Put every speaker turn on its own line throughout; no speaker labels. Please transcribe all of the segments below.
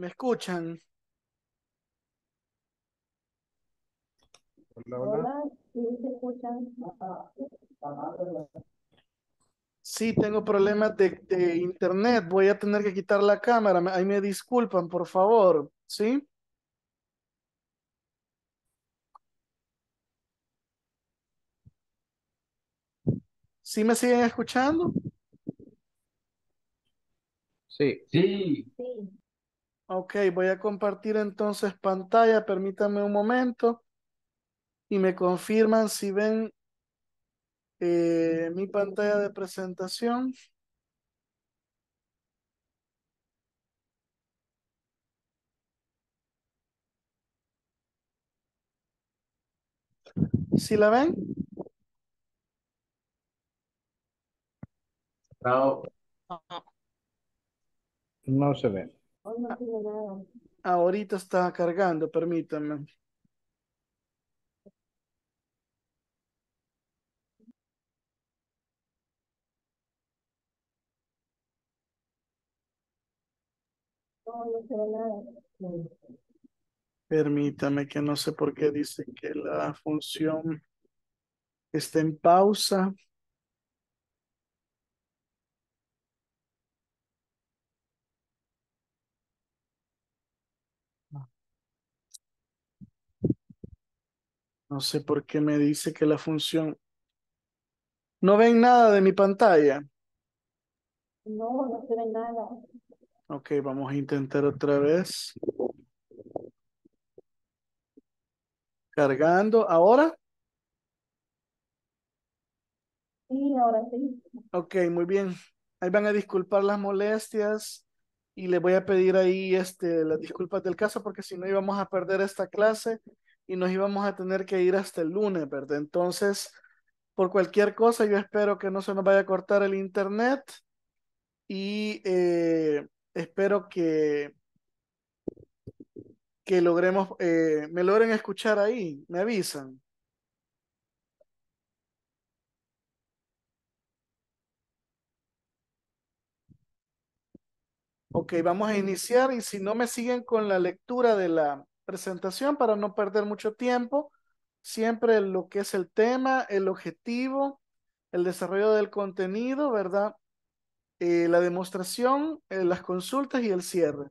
¿Me escuchan? Hola, hola. ¿sí se escuchan? Sí, tengo problemas de, de, internet. Voy a tener que quitar la cámara. Ahí me disculpan, por favor. ¿Sí? ¿Sí me siguen escuchando? Sí. Sí. sí. Ok, voy a compartir entonces pantalla, permítanme un momento y me confirman si ven eh, mi pantalla de presentación. Si la ven? No se ve. Ahorita está cargando, permítame. Permítame que no sé por qué dicen que la función está en pausa. No sé por qué me dice que la función... ¿No ven nada de mi pantalla? No, no se ve nada. Ok, vamos a intentar otra vez. Cargando. ¿Ahora? Sí, ahora sí. Ok, muy bien. Ahí van a disculpar las molestias y le voy a pedir ahí este, las disculpas del caso porque si no íbamos a perder esta clase y nos íbamos a tener que ir hasta el lunes, ¿verdad? Entonces, por cualquier cosa, yo espero que no se nos vaya a cortar el internet y eh, espero que, que logremos, eh, me logren escuchar ahí, me avisan. Ok, vamos a iniciar y si no me siguen con la lectura de la, presentación para no perder mucho tiempo. Siempre lo que es el tema, el objetivo, el desarrollo del contenido, ¿verdad? Eh, la demostración, eh, las consultas y el cierre.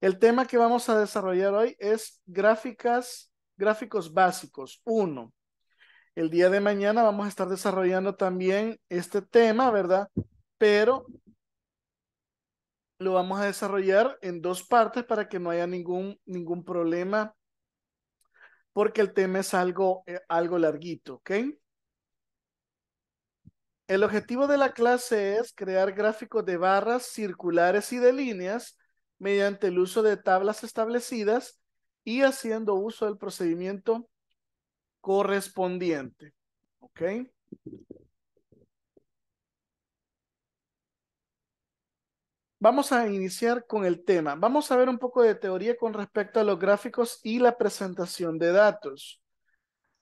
El tema que vamos a desarrollar hoy es gráficas, gráficos básicos. Uno, el día de mañana vamos a estar desarrollando también este tema, ¿verdad? Pero lo vamos a desarrollar en dos partes para que no haya ningún, ningún problema, porque el tema es algo, eh, algo larguito, ¿ok? El objetivo de la clase es crear gráficos de barras circulares y de líneas mediante el uso de tablas establecidas y haciendo uso del procedimiento correspondiente. ¿Ok? Vamos a iniciar con el tema. Vamos a ver un poco de teoría con respecto a los gráficos y la presentación de datos.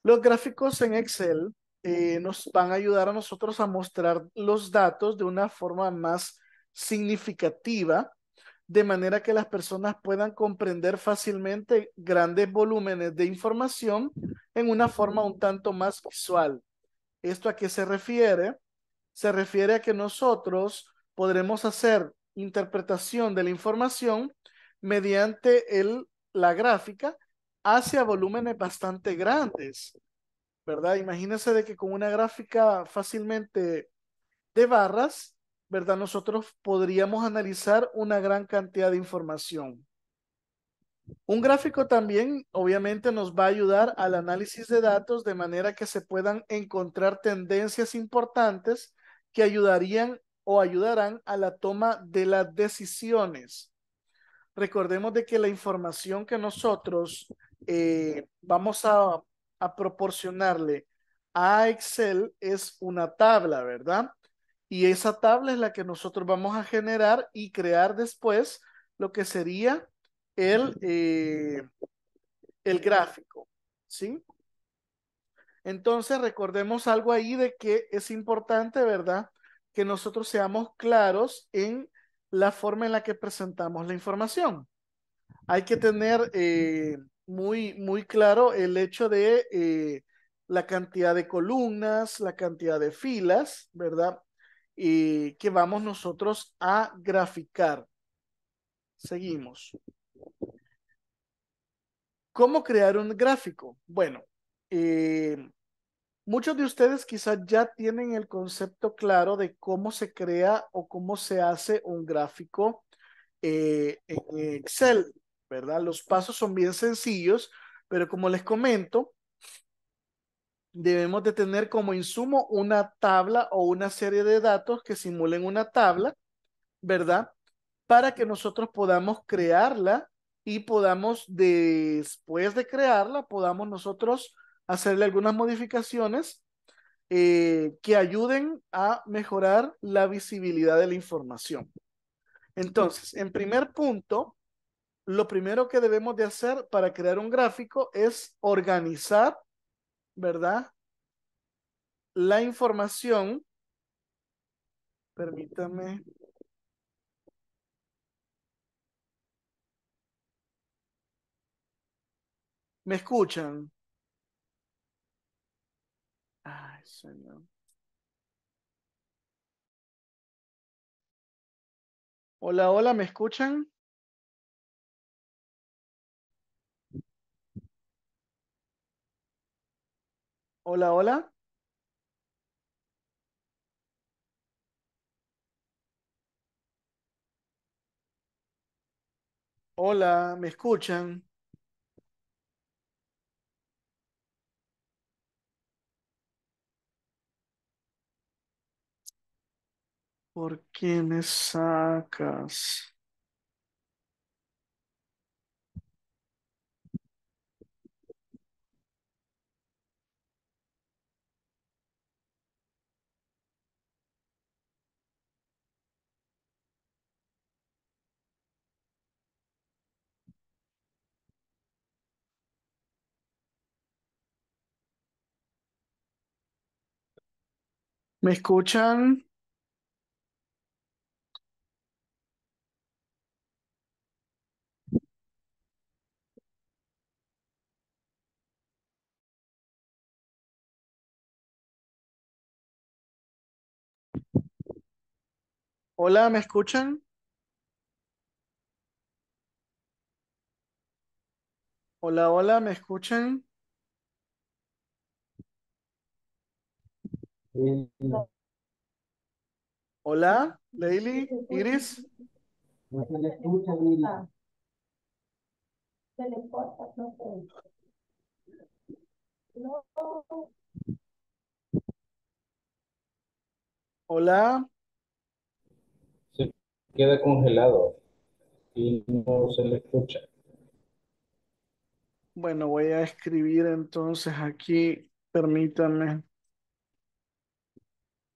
Los gráficos en Excel eh, nos van a ayudar a nosotros a mostrar los datos de una forma más significativa, de manera que las personas puedan comprender fácilmente grandes volúmenes de información en una forma un tanto más visual. ¿Esto a qué se refiere? Se refiere a que nosotros podremos hacer interpretación de la información mediante el, la gráfica hacia volúmenes bastante grandes, ¿verdad? Imagínense de que con una gráfica fácilmente de barras, ¿verdad? Nosotros podríamos analizar una gran cantidad de información. Un gráfico también, obviamente, nos va a ayudar al análisis de datos de manera que se puedan encontrar tendencias importantes que ayudarían o ayudarán a la toma de las decisiones. Recordemos de que la información que nosotros eh, vamos a, proporcionarle a Excel es una tabla, ¿verdad? Y esa tabla es la que nosotros vamos a generar y crear después lo que sería el, eh, el gráfico, ¿sí? Entonces recordemos algo ahí de que es importante, ¿verdad? que nosotros seamos claros en la forma en la que presentamos la información. Hay que tener eh, muy, muy claro el hecho de eh, la cantidad de columnas, la cantidad de filas, ¿verdad? Y que vamos nosotros a graficar. Seguimos. ¿Cómo crear un gráfico? Bueno, eh, Muchos de ustedes quizás ya tienen el concepto claro de cómo se crea o cómo se hace un gráfico eh, en Excel, ¿verdad? Los pasos son bien sencillos, pero como les comento, debemos de tener como insumo una tabla o una serie de datos que simulen una tabla, ¿verdad? Para que nosotros podamos crearla y podamos, después de crearla, podamos nosotros hacerle algunas modificaciones eh, que ayuden a mejorar la visibilidad de la información. Entonces, en primer punto, lo primero que debemos de hacer para crear un gráfico es organizar, ¿verdad? La información. Permítame. ¿Me escuchan? Ah, hola, hola, ¿me escuchan? Hola, hola. Hola, ¿me escuchan? ¿Por qué me sacas? ¿Me escuchan? Hola, ¿me escuchan? Hola, hola, ¿me escuchan? Hola, Leili, Iris. no se le escucha, mira. Ah. Se le corta, no sé. No. Hola, queda congelado y no se le escucha. Bueno, voy a escribir entonces aquí, Permítanme.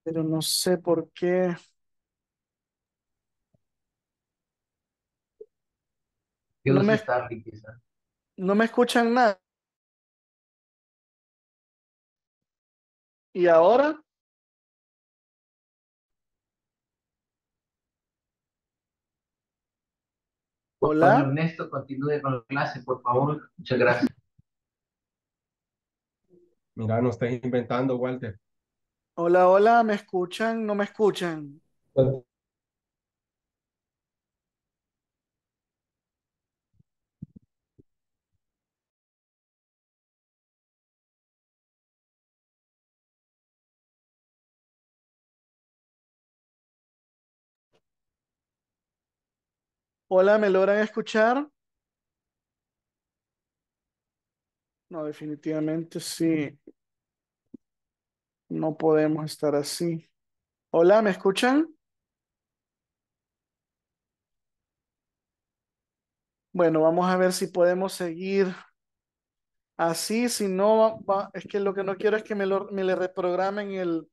Pero no sé por qué. no me escuchan nada. ¿Y ahora? Hola. Ernesto, continúe con la clase, por favor. Muchas gracias. Mira, no estés inventando, Walter. Hola, hola, ¿me escuchan? ¿No me escuchan? Pues, Hola, ¿me logran escuchar? No, definitivamente sí. No podemos estar así. Hola, ¿me escuchan? Bueno, vamos a ver si podemos seguir así. Si no, es que lo que no quiero es que me, le reprogramen el,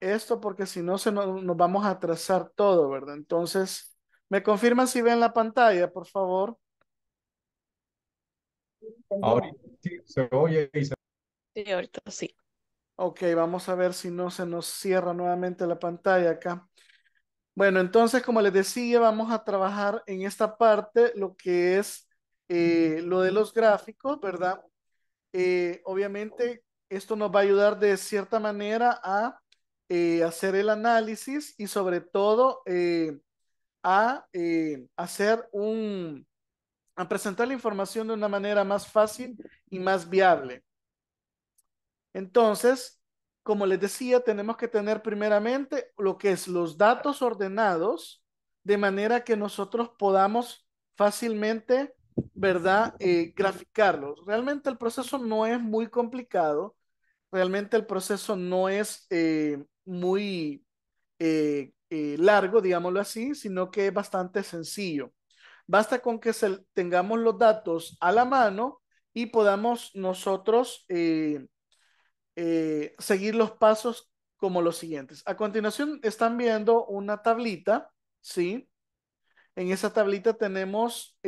esto porque si no, se nos, nos vamos a atrasar todo, ¿verdad? Entonces, ¿Me confirman si ven la pantalla, por favor? Ahorita sí, se oye Sí, ahorita sí. Ok, vamos a ver si no se nos cierra nuevamente la pantalla acá. Bueno, entonces, como les decía, vamos a trabajar en esta parte lo que es eh, lo de los gráficos, ¿verdad? Eh, obviamente, esto nos va a ayudar de cierta manera a eh, hacer el análisis y sobre todo a eh, hacer un, a presentar la información de una manera más fácil y más viable. Entonces, como les decía, tenemos que tener primeramente lo que es los datos ordenados de manera que nosotros podamos fácilmente, ¿verdad?, eh, graficarlos. Realmente el proceso no es muy complicado, realmente el proceso no es eh, muy eh, eh, largo, digámoslo así, sino que es bastante sencillo. Basta con que tengamos los datos a la mano y podamos nosotros eh, eh, seguir los pasos como los siguientes. A continuación están viendo una tablita, ¿sí? En esa tablita tenemos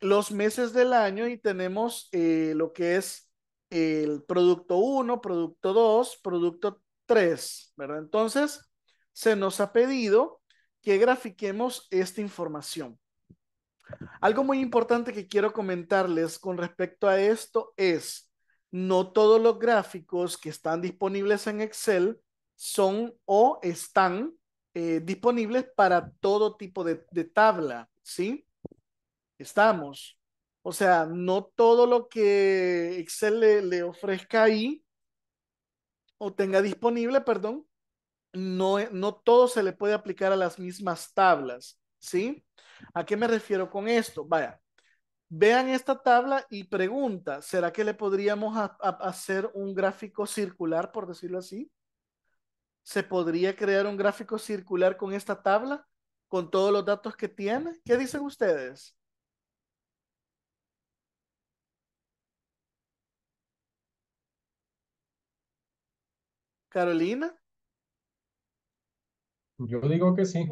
los meses del año y tenemos lo que es el producto 1, producto 2, producto 3, ¿verdad? Entonces, se nos ha pedido que grafiquemos esta información. Algo muy importante que quiero comentarles con respecto a esto es, no todos los gráficos que están disponibles en Excel son o están eh, disponibles para todo tipo de, tabla, ¿sí? Estamos. O sea, no todo lo que Excel le, le ofrezca ahí o tenga disponible, perdón, no, eh, no todo se le puede aplicar a las mismas tablas, ¿sí? ¿A qué me refiero con esto? Vaya, vean esta tabla y pregunta, ¿será que le podríamos hacer un gráfico circular, por decirlo así? ¿Se podría crear un gráfico circular con esta tabla? ¿Con todos los datos que tiene? ¿Qué dicen ustedes? Carolina. Yo digo que sí.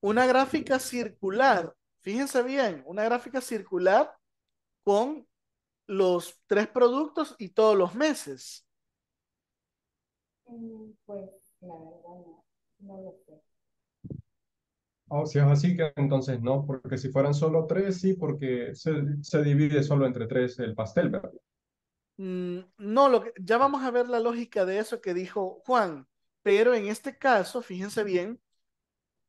Una gráfica circular, fíjense bien, una gráfica circular con los tres productos y todos los meses. Mm, pues la verdad no, lo sé. si es así, que entonces no, porque si fueran solo tres, sí, porque se, divide solo entre tres el pastel, ¿verdad? Mm, no, lo ya vamos a ver la lógica de eso que dijo Juan. Pero en este caso, fíjense bien,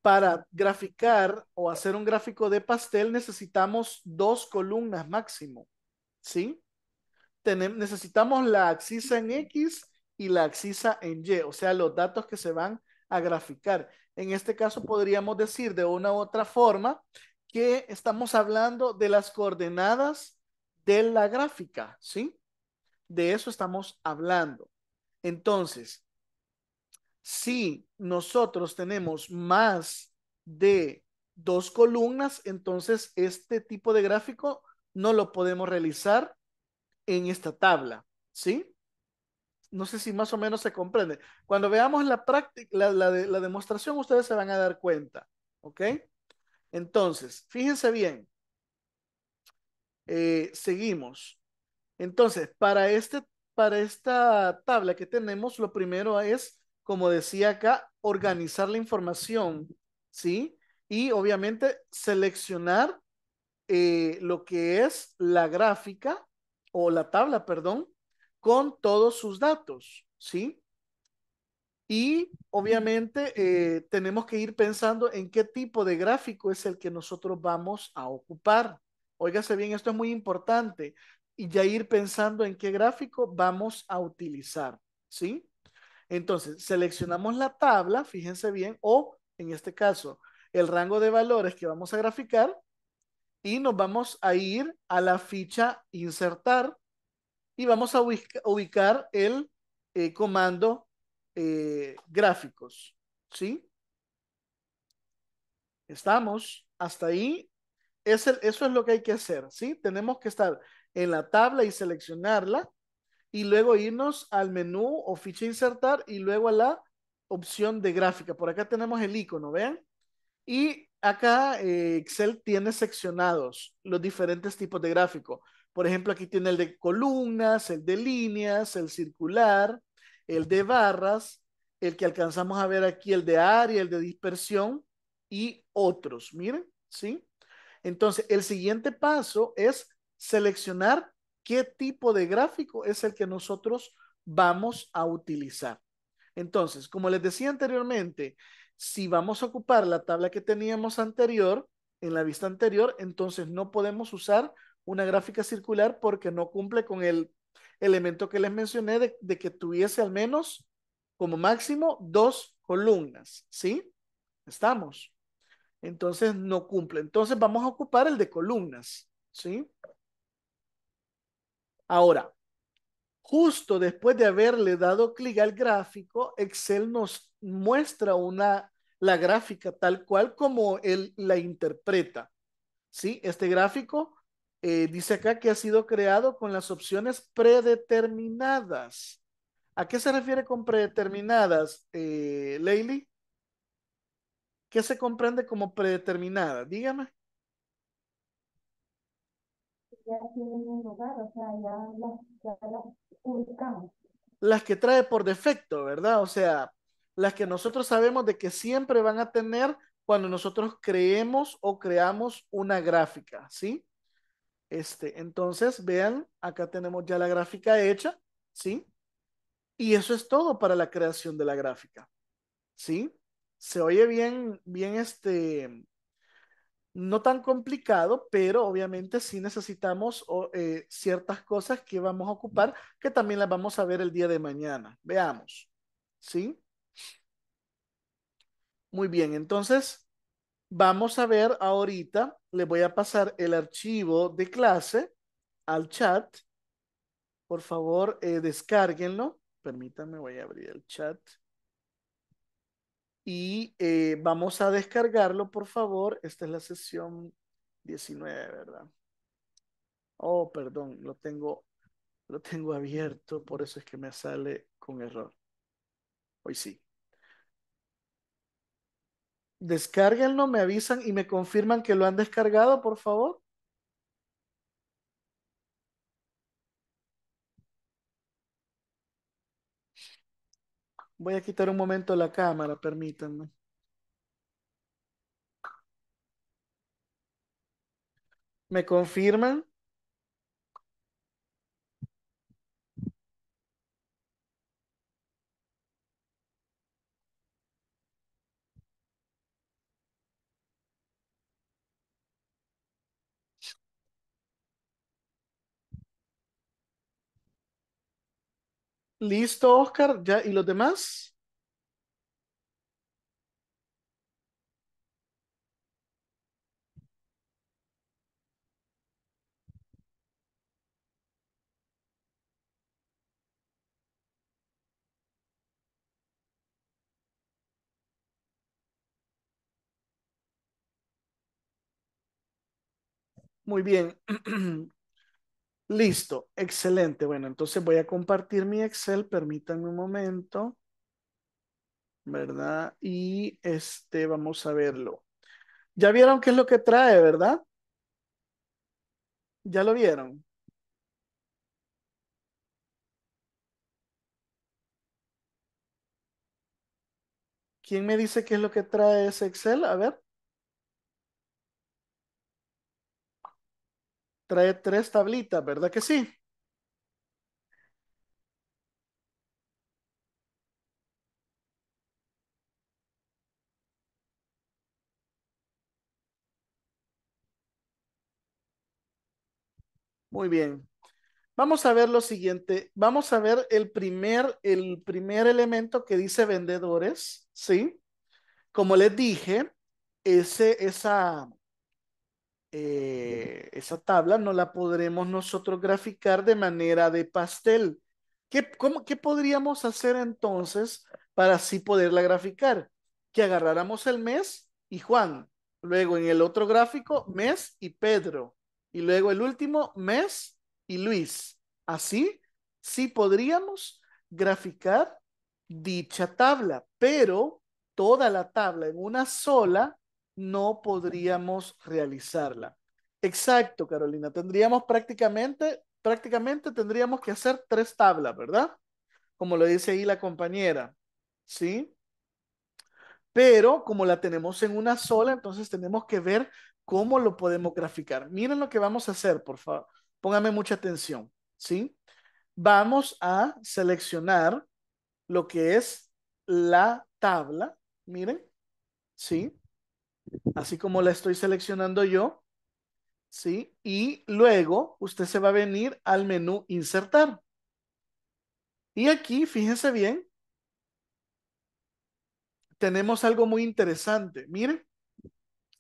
para graficar o hacer un gráfico de pastel necesitamos dos columnas máximo, ¿sí? necesitamos la axisa en X y la axisa en Y, o sea, los datos que se van a graficar. En este caso podríamos decir de una u otra forma que estamos hablando de las coordenadas de la gráfica, ¿sí? De eso estamos hablando. Entonces, si nosotros tenemos más de dos columnas, entonces este tipo de gráfico no lo podemos realizar en esta tabla, ¿sí? No sé si más o menos se comprende. Cuando veamos la práctica, la, la, de, la demostración, ustedes se van a dar cuenta, ¿ok? Entonces, fíjense bien. Eh, seguimos. Entonces, para, este, para esta tabla que tenemos, lo primero es como decía acá, organizar la información, ¿sí? Y obviamente seleccionar eh, lo que es la gráfica o la tabla, perdón, con todos sus datos, ¿sí? Y obviamente eh, tenemos que ir pensando en qué tipo de gráfico es el que nosotros vamos a ocupar. Óigase bien, esto es muy importante. Y ya ir pensando en qué gráfico vamos a utilizar, ¿sí? Entonces, seleccionamos la tabla, fíjense bien, o en este caso, el rango de valores que vamos a graficar y nos vamos a ir a la ficha insertar y vamos a ubicar el eh, comando eh, gráficos. ¿Sí? Estamos hasta ahí. eso es lo que hay que hacer, ¿sí? Tenemos que estar en la tabla y seleccionarla y luego irnos al menú o ficha insertar y luego a la opción de gráfica. Por acá tenemos el icono, vean. Y acá eh, Excel tiene seccionados los diferentes tipos de gráfico. Por ejemplo, aquí tiene el de columnas, el de líneas, el circular, el de barras, el que alcanzamos a ver aquí, el de área, el de dispersión y otros. Miren, ¿sí? Entonces, el siguiente paso es seleccionar qué tipo de gráfico es el que nosotros vamos a utilizar. Entonces, como les decía anteriormente, si vamos a ocupar la tabla que teníamos anterior, en la vista anterior, entonces no podemos usar una gráfica circular porque no cumple con el elemento que les mencioné de, que tuviese al menos como máximo dos columnas, ¿sí? Estamos. Entonces no cumple. Entonces vamos a ocupar el de columnas, ¿sí? Ahora, justo después de haberle dado clic al gráfico, Excel nos muestra una, la gráfica tal cual como él la interpreta. ¿Sí? Este gráfico eh, dice acá que ha sido creado con las opciones predeterminadas. ¿A qué se refiere con predeterminadas, eh, Leili? ¿Qué se comprende como predeterminada? Dígame las Las que trae por defecto, ¿verdad? O sea, las que nosotros sabemos de que siempre van a tener cuando nosotros creemos o creamos una gráfica, ¿sí? Este, entonces, vean, acá tenemos ya la gráfica hecha, ¿sí? Y eso es todo para la creación de la gráfica, ¿sí? Se oye bien, bien este, no tan complicado, pero obviamente sí necesitamos eh, ciertas cosas que vamos a ocupar, que también las vamos a ver el día de mañana. Veamos, ¿sí? Muy bien, entonces vamos a ver ahorita, le voy a pasar el archivo de clase al chat. Por favor, eh, descárguenlo. Permítanme, voy a abrir el chat. Y eh, vamos a descargarlo, por favor. Esta es la sesión 19, ¿verdad? Oh, perdón, lo tengo, lo tengo abierto, por eso es que me sale con error. Hoy sí. Descárguenlo, me avisan y me confirman que lo han descargado, por favor. Voy a quitar un momento la cámara, permítanme. ¿Me confirman? Listo, Oscar. ¿Ya? ¿Y los demás? Muy bien. Listo, excelente. Bueno, entonces voy a compartir mi Excel, permítanme un momento, ¿verdad? Y este, vamos a verlo. Ya vieron qué es lo que trae, ¿verdad? ¿Ya lo vieron? ¿Quién me dice qué es lo que trae ese Excel? A ver. trae tres tablitas, ¿verdad que sí? Muy bien. Vamos a ver lo siguiente. Vamos a ver el primer, el primer elemento que dice vendedores, ¿sí? Como les dije, ese, esa, eh, esa tabla no la podremos nosotros graficar de manera de pastel. ¿Qué, ¿Qué podríamos hacer entonces para así poderla graficar? Que agarráramos el mes y Juan, luego en el otro gráfico, mes y Pedro, y luego el último, mes y Luis. Así, sí podríamos graficar dicha tabla, pero toda la tabla en una sola no podríamos realizarla. Exacto, Carolina. Tendríamos prácticamente, prácticamente tendríamos que hacer tres tablas, ¿verdad? Como lo dice ahí la compañera, ¿sí? Pero como la tenemos en una sola, entonces tenemos que ver cómo lo podemos graficar. Miren lo que vamos a hacer, por favor. póngame mucha atención, ¿sí? Vamos a seleccionar lo que es la tabla, miren, ¿sí? así como la estoy seleccionando yo, ¿sí? Y luego usted se va a venir al menú insertar. Y aquí, fíjense bien, tenemos algo muy interesante. Miren,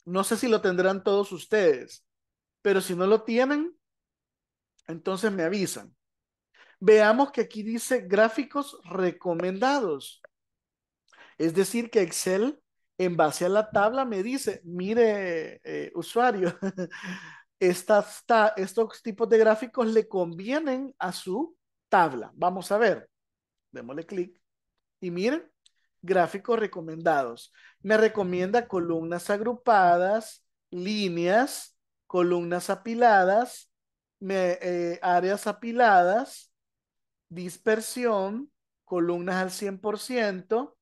no sé si lo tendrán todos ustedes, pero si no lo tienen, entonces me avisan. Veamos que aquí dice gráficos recomendados. Es decir, que Excel en base a la tabla me dice, mire, eh, usuario, estos tipos de gráficos le convienen a su tabla. Vamos a ver. Démosle clic y miren, gráficos recomendados. Me recomienda columnas agrupadas, líneas, columnas apiladas, eh, áreas apiladas, dispersión, columnas al 100%,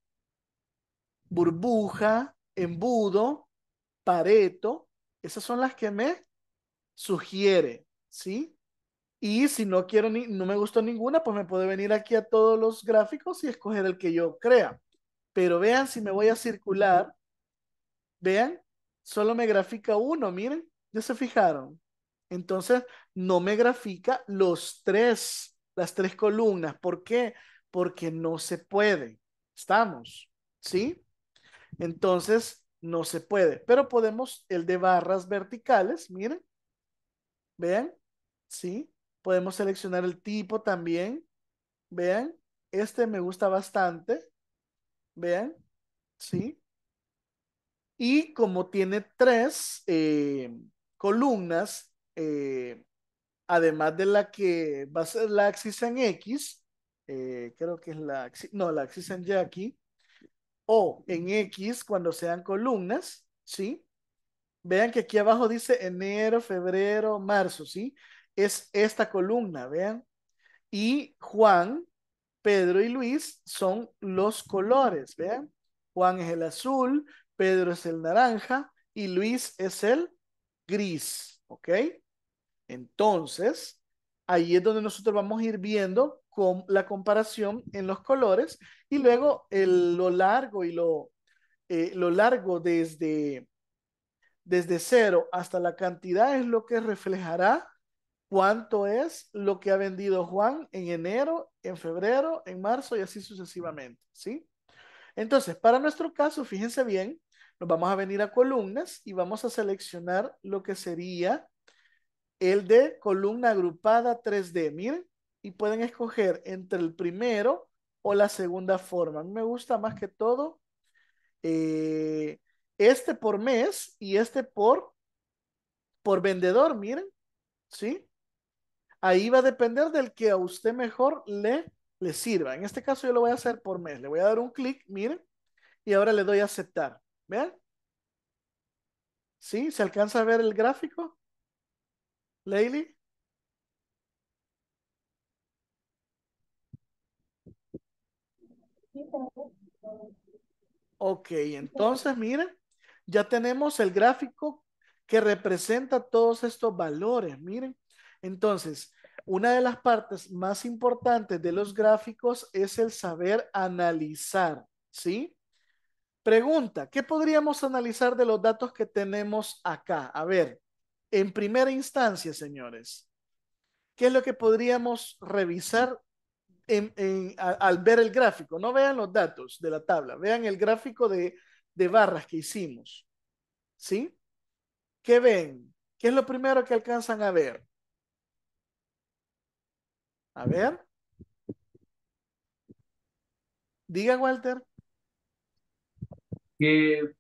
burbuja, embudo, pareto. Esas son las que me sugiere, ¿sí? Y si no quiero ni, no me gustó ninguna, pues me puede venir aquí a todos los gráficos y escoger el que yo crea. Pero vean, si me voy a circular, vean, solo me grafica uno, miren, ya se fijaron. Entonces, no me grafica los tres, las tres columnas. ¿Por qué? Porque no se puede. Estamos, ¿sí? Entonces, no se puede, pero podemos el de barras verticales, miren, vean, sí, podemos seleccionar el tipo también, vean, este me gusta bastante, vean, sí, y como tiene tres eh, columnas, eh, además de la que va a ser la axis en X, eh, creo que es la no, la axis en Y aquí, o en X cuando sean columnas, ¿sí? Vean que aquí abajo dice enero, febrero, marzo, ¿sí? Es esta columna, vean. Y Juan, Pedro y Luis son los colores, vean. Juan es el azul, Pedro es el naranja y Luis es el gris, ¿ok? Entonces, ahí es donde nosotros vamos a ir viendo con la comparación en los colores y luego lo largo y lo, eh, lo largo desde, desde cero hasta la cantidad es lo que reflejará cuánto es lo que ha vendido Juan en enero, en febrero, en marzo y así sucesivamente, ¿sí? Entonces, para nuestro caso, fíjense bien, nos vamos a venir a columnas y vamos a seleccionar lo que sería el de columna agrupada 3D. Miren, y pueden escoger entre el primero o la segunda forma. A mí me gusta más que todo eh, este por mes y este por, por vendedor, miren, ¿sí? Ahí va a depender del que a usted mejor le, le sirva. En este caso yo lo voy a hacer por mes. Le voy a dar un clic, miren, y ahora le doy a aceptar. ¿Vean? ¿Sí? ¿Se alcanza a ver el gráfico? Leili. Ok, entonces miren, ya tenemos el gráfico que representa todos estos valores, miren. Entonces, una de las partes más importantes de los gráficos es el saber analizar, ¿sí? Pregunta, ¿qué podríamos analizar de los datos que tenemos acá? A ver, en primera instancia, señores, ¿qué es lo que podríamos revisar al ver el gráfico? No vean los datos de la tabla, vean el gráfico de, de barras que hicimos. ¿Sí? ¿Qué ven? ¿Qué es lo primero que alcanzan a ver? A ver. Diga, Walter. Que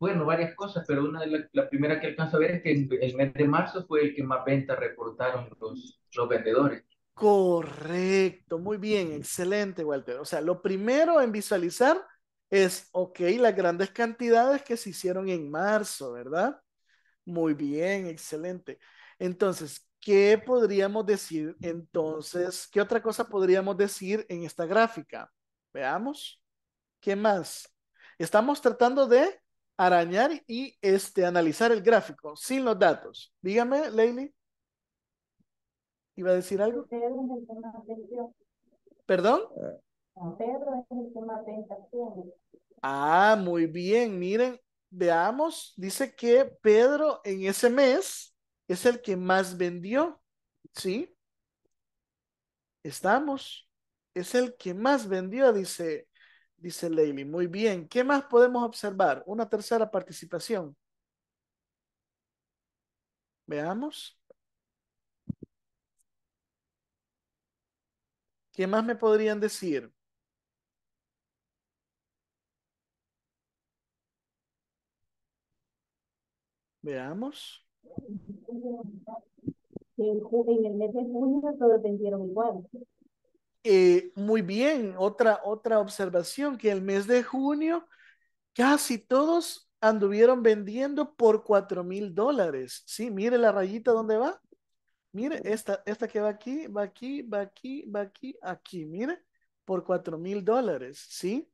bueno, varias cosas, pero una de las la primeras que alcanzo a ver es que el, mes de marzo fue el que más ventas reportaron los, los vendedores. Correcto, muy bien, excelente, Walter. O sea, lo primero en visualizar es, ok, las grandes cantidades que se hicieron en marzo, ¿verdad? Muy bien, excelente. Entonces, ¿qué podríamos decir entonces? ¿Qué otra cosa podríamos decir en esta gráfica? Veamos. ¿Qué más? Estamos tratando de arañar y este, analizar el gráfico sin los datos. Dígame, Leili. ¿Iba a decir algo? ¿Perdón? Pedro es el Ah, muy bien. Miren, veamos. Dice que Pedro en ese mes es el que más vendió. ¿Sí? Estamos. Es el que más vendió, dice dice Leili. Muy bien. ¿Qué más podemos observar? Una tercera participación. Veamos. ¿Qué más me podrían decir? Veamos. En el mes de junio todos vendieron igual. Eh, muy bien, otra, otra observación, que el mes de junio casi todos anduvieron vendiendo por cuatro mil dólares. Sí, mire la rayita donde va. Mire, esta, esta que va aquí, va aquí, va aquí, va aquí, aquí, mire, por cuatro mil dólares, ¿sí?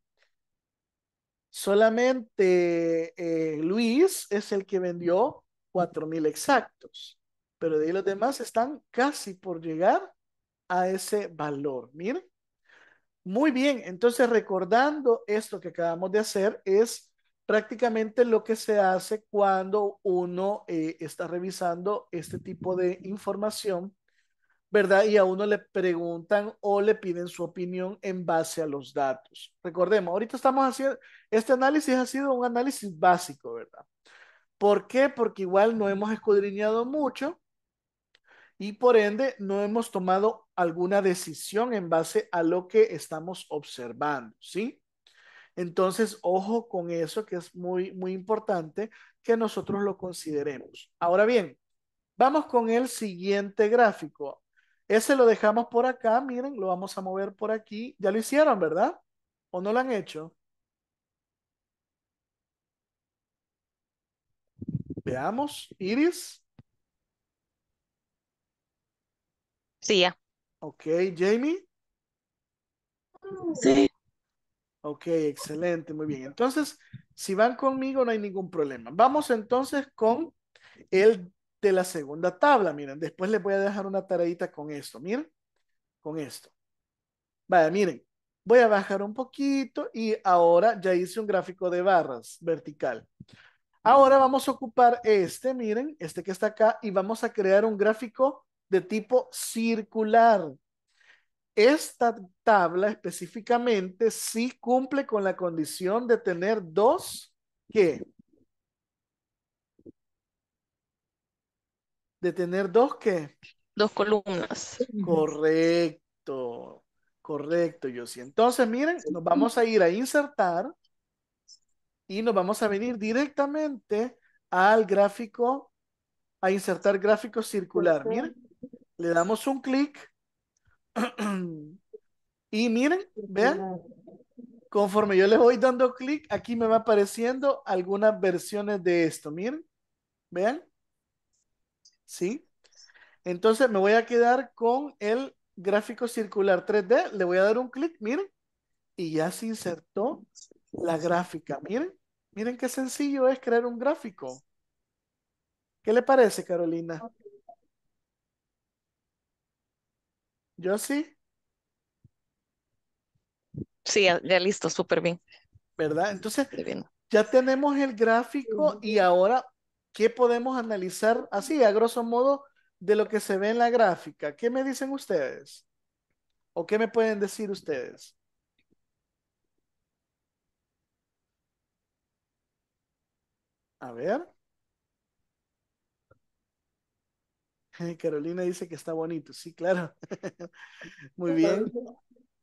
Solamente eh, Luis es el que vendió cuatro mil exactos, pero de los demás están casi por llegar a ese valor. Miren. Muy bien, entonces recordando esto que acabamos de hacer es prácticamente lo que se hace cuando uno eh, está revisando este tipo de información, ¿verdad? Y a uno le preguntan o le piden su opinión en base a los datos. Recordemos, ahorita estamos haciendo, este análisis ha sido un análisis básico, ¿verdad? ¿Por qué? Porque igual no hemos escudriñado mucho, y por ende no hemos tomado alguna decisión en base a lo que estamos observando, ¿sí? Entonces, ojo con eso que es muy, muy importante que nosotros lo consideremos. Ahora bien, vamos con el siguiente gráfico. Ese lo dejamos por acá, miren, lo vamos a mover por aquí. Ya lo hicieron, ¿verdad? ¿O no lo han hecho? Veamos, Iris. Ok, Jamie. Sí. Ok, excelente, muy bien. Entonces, si van conmigo no hay ningún problema. Vamos entonces con el de la segunda tabla. Miren, después les voy a dejar una tareita con esto. Miren, con esto. Vaya, miren, voy a bajar un poquito y ahora ya hice un gráfico de barras vertical. Ahora vamos a ocupar este, miren, este que está acá, y vamos a crear un gráfico de tipo circular. Esta tabla específicamente sí cumple con la condición de tener dos ¿qué? De tener dos qué? Dos columnas. Correcto, correcto, yo sí Entonces, miren, nos vamos a ir a insertar y nos vamos a venir directamente al gráfico, a insertar gráfico circular. Miren, le damos un clic y miren, vean, conforme yo le voy dando clic, aquí me va apareciendo algunas versiones de esto, miren, vean, ¿sí? Entonces me voy a quedar con el gráfico circular 3D, le voy a dar un clic, miren, y ya se insertó la gráfica, miren, miren qué sencillo es crear un gráfico. ¿Qué le parece, Carolina? ¿Yo sí? Sí, ya, listo, súper bien. ¿Verdad? Entonces, ya tenemos el gráfico y ahora, ¿qué podemos analizar así, a grosso modo, de lo que se ve en la gráfica? ¿Qué me dicen ustedes? ¿O qué me pueden decir ustedes? A ver. Carolina dice que está bonito, sí, claro. Muy bien.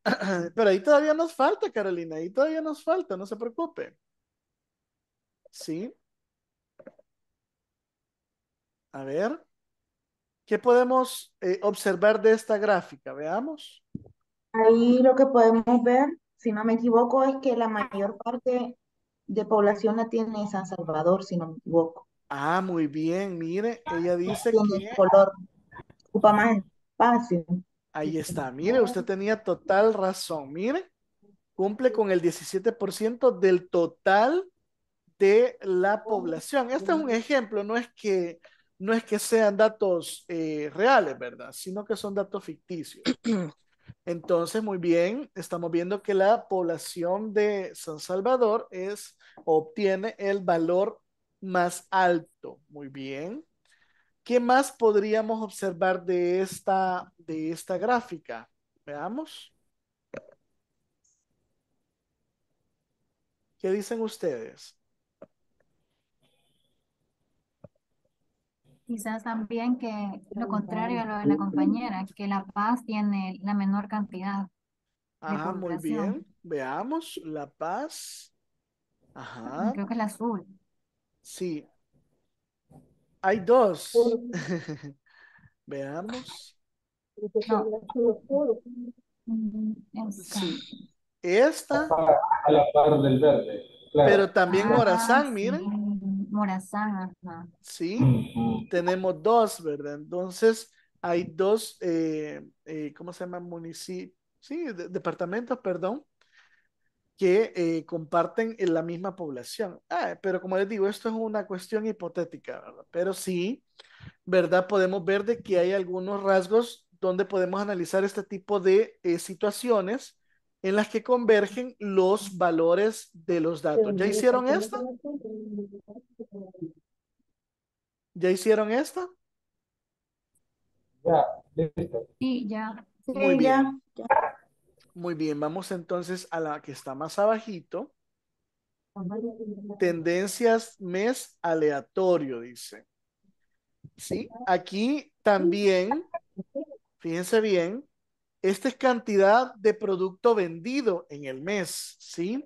Pero ahí todavía nos falta, Carolina, ahí todavía nos falta, no se preocupe. ¿Sí? A ver, ¿qué podemos eh, observar de esta gráfica? Veamos. Ahí lo que podemos ver, si no me equivoco, es que la mayor parte de población la tiene San Salvador, si no me equivoco. Ah, muy bien, mire, ella dice que... color ocupa más espacio. Ahí está, mire, usted tenía total razón, mire, cumple con el 17% del total de la población. Este es un ejemplo, no es que, no es que sean datos eh, reales, ¿verdad? Sino que son datos ficticios. Entonces, muy bien, estamos viendo que la población de San Salvador es, obtiene el valor más alto. Muy bien. ¿Qué más podríamos observar de esta, de esta gráfica? Veamos. ¿Qué dicen ustedes? Quizás también que lo contrario a lo de la compañera, que La Paz tiene la menor cantidad.
Ajá, ah, muy bien.
Veamos, La Paz. Ajá. Creo que es la azul. Sí. Hay dos. Veamos. Esta. Pero también Morazán, miren. Morazán, ajá. Sí, tenemos dos, ¿verdad? Entonces, hay dos, eh, eh, ¿cómo se llama? municipio? sí, departamentos, perdón, que eh, comparten en la misma población. Ah, pero como les digo, esto es una cuestión hipotética, ¿verdad? Pero sí, ¿verdad? Podemos ver de que hay algunos rasgos donde podemos analizar este tipo de eh, situaciones en las que convergen los valores de los datos. ¿Ya hicieron esto? ¿Ya hicieron esto? Ya, listo. Sí, ya. Sí, Muy bien. Ya. Muy bien, vamos entonces a la que está más abajito. Tendencias mes aleatorio, dice. ¿Sí? Aquí también, fíjense bien, esta es cantidad de producto vendido en el mes, ¿sí?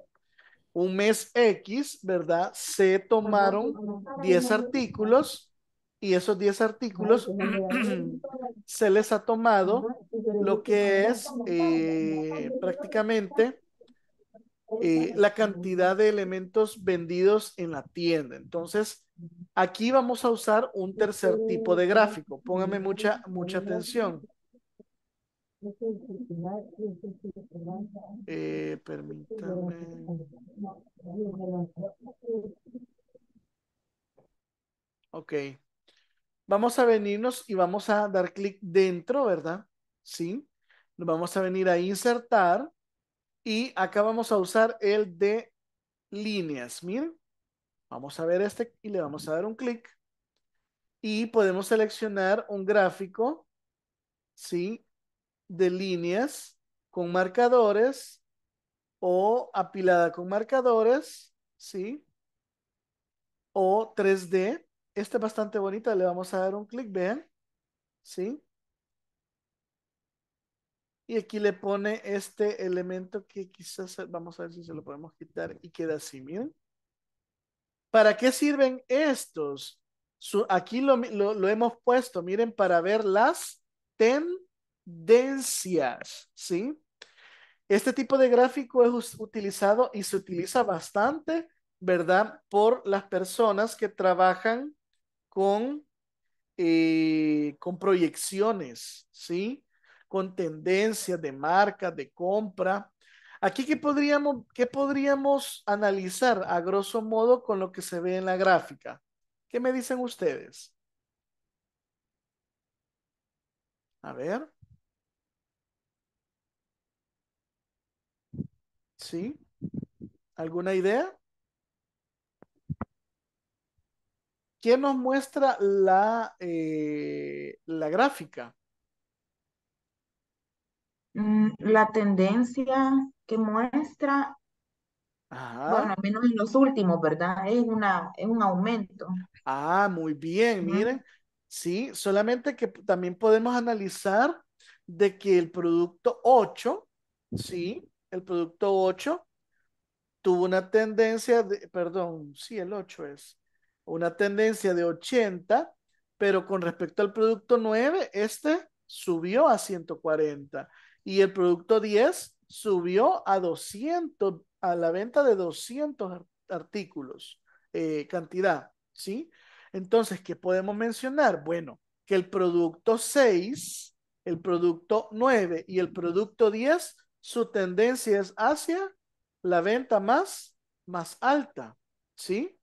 Un mes X, ¿verdad? Se tomaron 10 artículos y esos 10 artículos se les ha tomado lo que es eh, prácticamente eh, la cantidad de elementos vendidos en la tienda. Entonces, aquí vamos a usar un tercer tipo de gráfico. Póngame mucha, mucha atención. Eh, Ok vamos a venirnos y vamos a dar clic dentro, ¿verdad? Sí. Nos vamos a venir a insertar y acá vamos a usar el de líneas. Miren, vamos a ver este y le vamos a dar un clic y podemos seleccionar un gráfico, ¿sí? De líneas con marcadores o apilada con marcadores, ¿sí? O 3D, esta es bastante bonita, le vamos a dar un clic, vean. ¿Sí? Y aquí le pone este elemento que quizás vamos a ver si se lo podemos quitar y queda así, miren. ¿Para qué sirven estos? aquí lo, lo, hemos puesto, miren, para ver las tendencias, ¿sí? Este tipo de gráfico es utilizado y se utiliza bastante, ¿verdad? Por las personas que trabajan con, eh, con proyecciones, ¿sí? Con tendencias de marca, de compra. Aquí, ¿qué podríamos, ¿qué podríamos analizar a grosso modo con lo que se ve en la gráfica? ¿Qué me dicen ustedes? A ver. ¿Sí? ¿Alguna idea? ¿Qué nos muestra la, eh, la gráfica? Mm, la tendencia que muestra, bueno, al menos en los últimos, ¿verdad? Es, una, es un aumento. Ah, muy bien, miren. Sí, solamente que también podemos analizar de que el producto 8, sí, el producto 8 tuvo una tendencia, de, perdón, sí, el 8 es, una tendencia de 80, pero con respecto al producto 9, este subió a 140 y el producto 10 subió a 200, a la venta de 200 artículos, eh, cantidad, ¿sí? Entonces, ¿qué podemos mencionar? Bueno, que el producto 6, el producto 9 y el producto 10, su tendencia es hacia la venta más, más alta, ¿sí?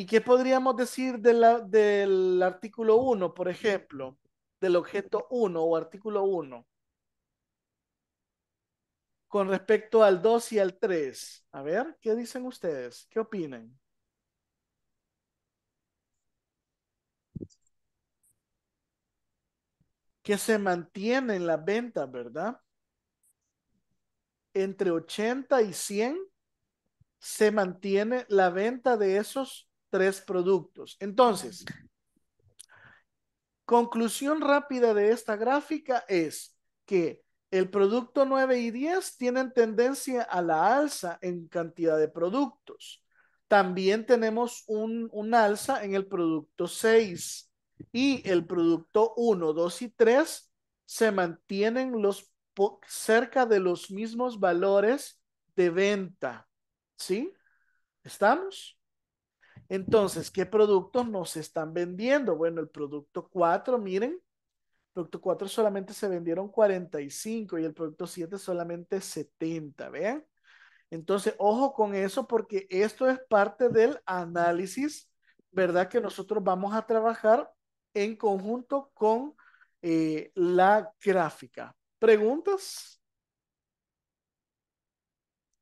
¿Y qué podríamos decir de la, del artículo 1, por ejemplo? Del objeto 1 o artículo 1. Con respecto al 2 y al 3. A ver, ¿qué dicen ustedes? ¿Qué opinan? Que se mantienen la venta, ¿verdad? Entre 80 y 100 se mantiene la venta de esos tres productos. Entonces, conclusión rápida de esta gráfica es que el producto 9 y 10 tienen tendencia a la alza en cantidad de productos. También tenemos un, alza en el producto 6 y el producto 1, 2 y 3 se mantienen los cerca de los mismos valores de venta. ¿Sí? ¿Estamos? Entonces, ¿qué productos nos están vendiendo? Bueno, el producto 4, miren, producto 4 solamente se vendieron 45 y el producto 7 solamente 70, ¿vean? Entonces, ojo con eso porque esto es parte del análisis, ¿verdad? Que nosotros vamos a trabajar en conjunto con eh, la gráfica. ¿Preguntas?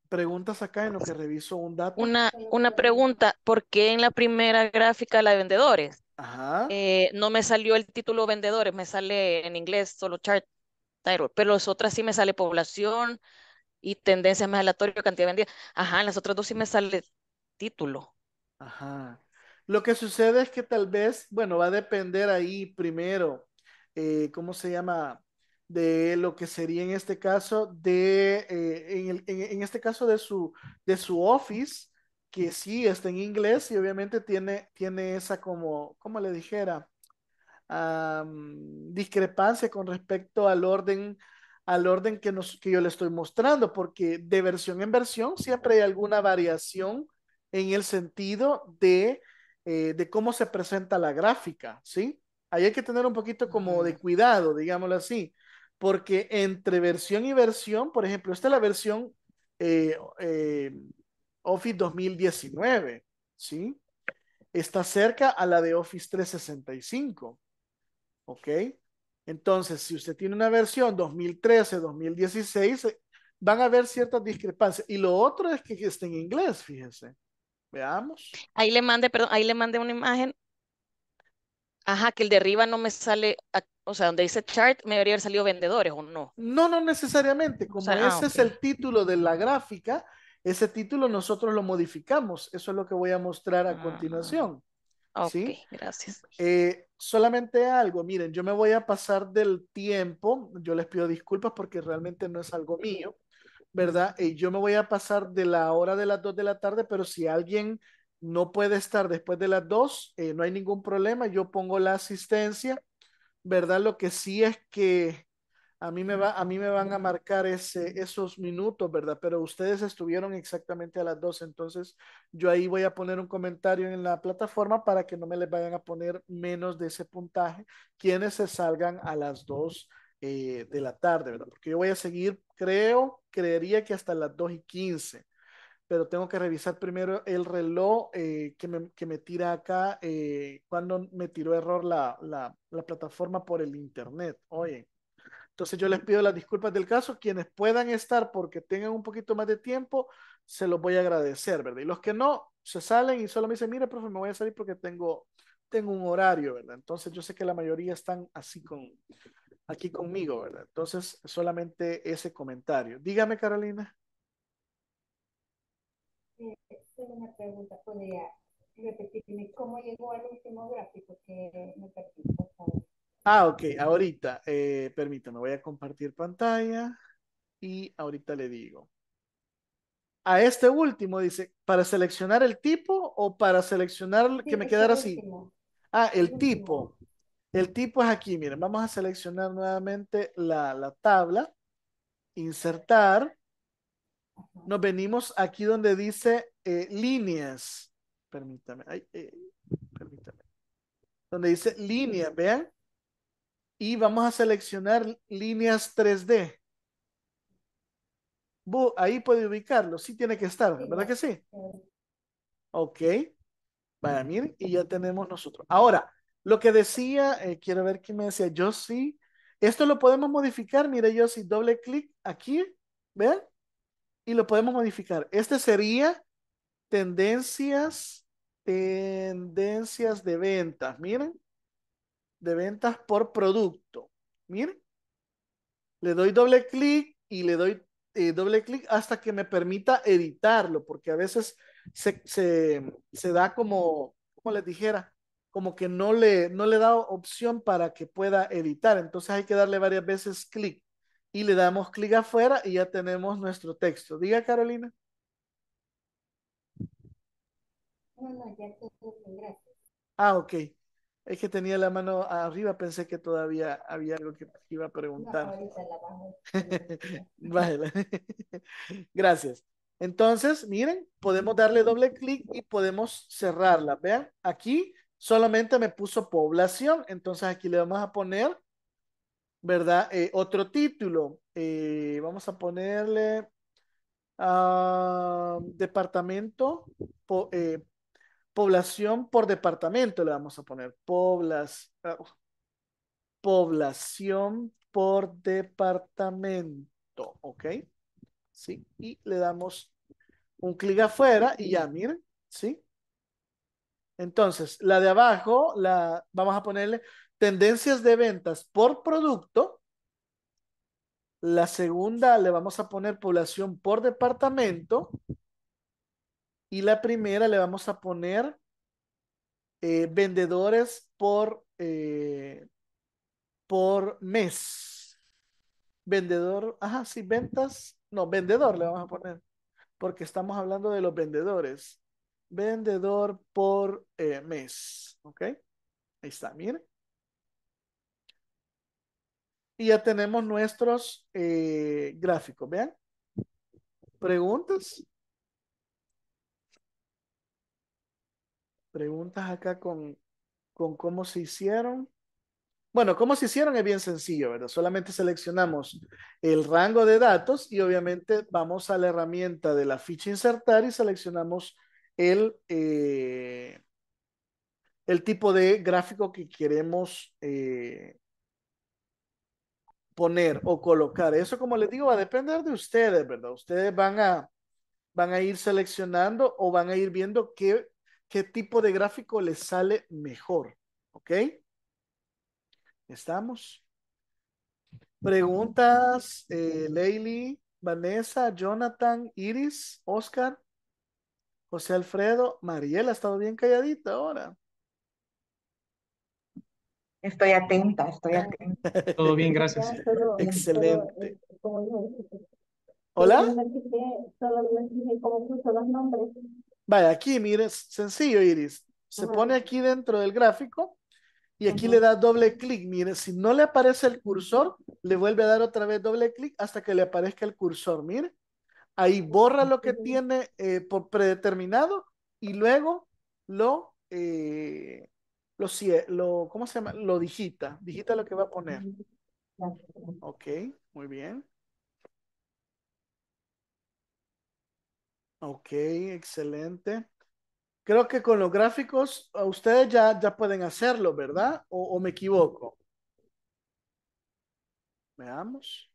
preguntas acá en lo que reviso un dato. Una, una pregunta, ¿por qué en la primera gráfica la de vendedores? Ajá. Eh, no me salió el título vendedores, me sale en inglés solo chart title, pero las otras sí me sale población y tendencia más aleatorias, cantidad de vendidas. Ajá, en las otras dos sí me sale título. Ajá. Lo que sucede es que tal vez, bueno, va a depender ahí primero, eh, ¿cómo se llama? de lo que sería en este caso de, eh, en, este caso de su, de su office, que sí está en inglés y obviamente tiene, tiene esa como, como le dijera, discrepancia con respecto al orden al orden que, nos, que yo le estoy mostrando, porque de versión en versión siempre hay alguna variación en el sentido de, eh, de cómo se presenta la gráfica, ¿sí? Ahí hay que tener un poquito como de mm. cuidado, digámoslo así porque entre versión y versión, por ejemplo, esta es la versión eh, eh, Office 2019, ¿sí? Está cerca a la de Office 365, ¿ok? Entonces, si usted tiene una versión 2013, 2016, eh, van a haber ciertas discrepancias. Y lo otro es que esté en inglés, fíjese. Veamos. Ahí le mandé, perdón, ahí le mandé una imagen Ajá, que el de arriba no me sale, o sea, donde dice chart, me debería haber salido vendedores o no. No, no necesariamente. Como ah, ese es el título de la gráfica, ese título nosotros lo modificamos. Eso es lo que voy a mostrar a continuación. Ah, ok, ¿Sí? gracias. Eh, solamente algo, miren, yo me voy a pasar del tiempo. Yo les pido disculpas porque realmente no es algo mío, ¿verdad? Eh, yo me voy a pasar de la hora de las 2 de la tarde, pero si alguien no puede estar después de las dos, eh, no hay ningún problema, yo pongo la asistencia, ¿verdad? Lo que sí es que a mí me, va, a mí me van a marcar ese, esos minutos, ¿verdad? Pero ustedes estuvieron exactamente a las dos, entonces yo ahí voy a poner un comentario en la plataforma para que no me les vayan a poner menos de ese puntaje quienes se salgan a las dos eh, de la tarde, ¿verdad? Porque yo voy a seguir, creo, creería que hasta las 2 y 15 pero tengo que revisar primero el reloj eh, que, me, tira acá, eh, cuando me tiró error la, plataforma por el internet. Oye, entonces yo les pido las disculpas del caso. Quienes puedan estar porque tengan un poquito más de tiempo, se los voy a agradecer, ¿verdad? Y los que no, se salen y solo me dicen, mire, profe, me voy a salir porque tengo, tengo un horario, ¿verdad? Entonces yo sé que la mayoría están así con aquí conmigo, ¿verdad? Entonces, solamente ese comentario. Dígame, Carolina. Ah, ok, ahorita, eh, permítame, voy a compartir pantalla y ahorita le digo. A este último dice, ¿para seleccionar el tipo o para seleccionar que me quedara así? Ah, el, tipo. El tipo es aquí, miren, vamos a seleccionar nuevamente la, la tabla, insertar, nos venimos aquí donde dice eh, líneas. Permítame, eh, permítame. Donde dice líneas, vean. Y vamos a seleccionar líneas 3D. ahí puede ubicarlo, sí tiene que estar, ¿verdad que sí? Ok. Vaya, miren, y ya tenemos nosotros. Ahora, lo que decía, eh, quiero ver qué me decía, yo sí. Esto lo podemos modificar, mire yo si doble clic aquí, vean, y lo podemos modificar. Este sería tendencias, tendencias de ventas, miren, de ventas por producto, miren. Le doy doble clic y le doy eh, doble clic hasta que me permita editarlo, porque a veces se, se, da como, como les dijera, como que no le, no le da opción para que pueda editar. Entonces hay que darle varias veces clic y le damos clic afuera y ya tenemos nuestro texto. Diga Carolina. Ah, ok. Es que tenía la mano arriba, pensé que todavía había algo que iba a preguntar. gracias. Entonces, miren, podemos darle doble clic y podemos cerrarla. Vean, aquí solamente me puso población, entonces aquí le vamos a poner ¿verdad? Eh, otro título, eh, vamos a ponerle ah, departamento, eh, población por departamento, le vamos a poner poblas, ah, población por departamento, ¿ok? Sí, y le damos un clic afuera y ya, miren, ¿sí? Entonces, la de abajo, la, vamos a ponerle tendencias de ventas por producto. La segunda le vamos a poner población por departamento. Y la primera le vamos a poner eh, vendedores por, eh, por mes. Vendedor, ajá, sí, ventas. No, vendedor le vamos a poner, porque estamos hablando de los vendedores. Vendedor por eh, mes, ¿ok? Ahí está, miren. Y ya tenemos nuestros eh, gráficos, vean. ¿Preguntas? Preguntas acá con, con cómo se hicieron. Bueno, cómo se hicieron es bien sencillo, ¿verdad? Solamente seleccionamos el rango de datos y obviamente vamos a la herramienta de la ficha insertar y seleccionamos el, eh, el tipo de gráfico que queremos eh, poner o colocar. Eso, como les digo, va a depender de ustedes, ¿verdad? Ustedes van a, van a ir seleccionando o van a ir viendo qué, qué tipo de gráfico les sale mejor, ¿ok? ¿Estamos? Preguntas, eh, Leili, Vanessa, Jonathan, Iris, Oscar, José Alfredo, Mariela, ha estado bien calladita ahora. Estoy atenta, estoy atenta. Todo bien, gracias. Excelente. Eh, ¿Hola? Vaya, aquí, mire, sencillo, Iris. Se pone aquí dentro del gráfico y aquí le da doble clic. Mire, si no le aparece el cursor, le vuelve a dar otra vez doble clic hasta que le aparezca el cursor. mire. ahí borra lo que tiene eh, por predeterminado y luego lo eh, lo, lo, ¿cómo se llama? Lo digita. Digita lo que va a poner. Ok, muy bien. Ok, excelente. Creo que con los gráficos ah, ustedes ya, ya pueden hacerlo, ¿verdad? ¿O, o me equivoco? Veamos.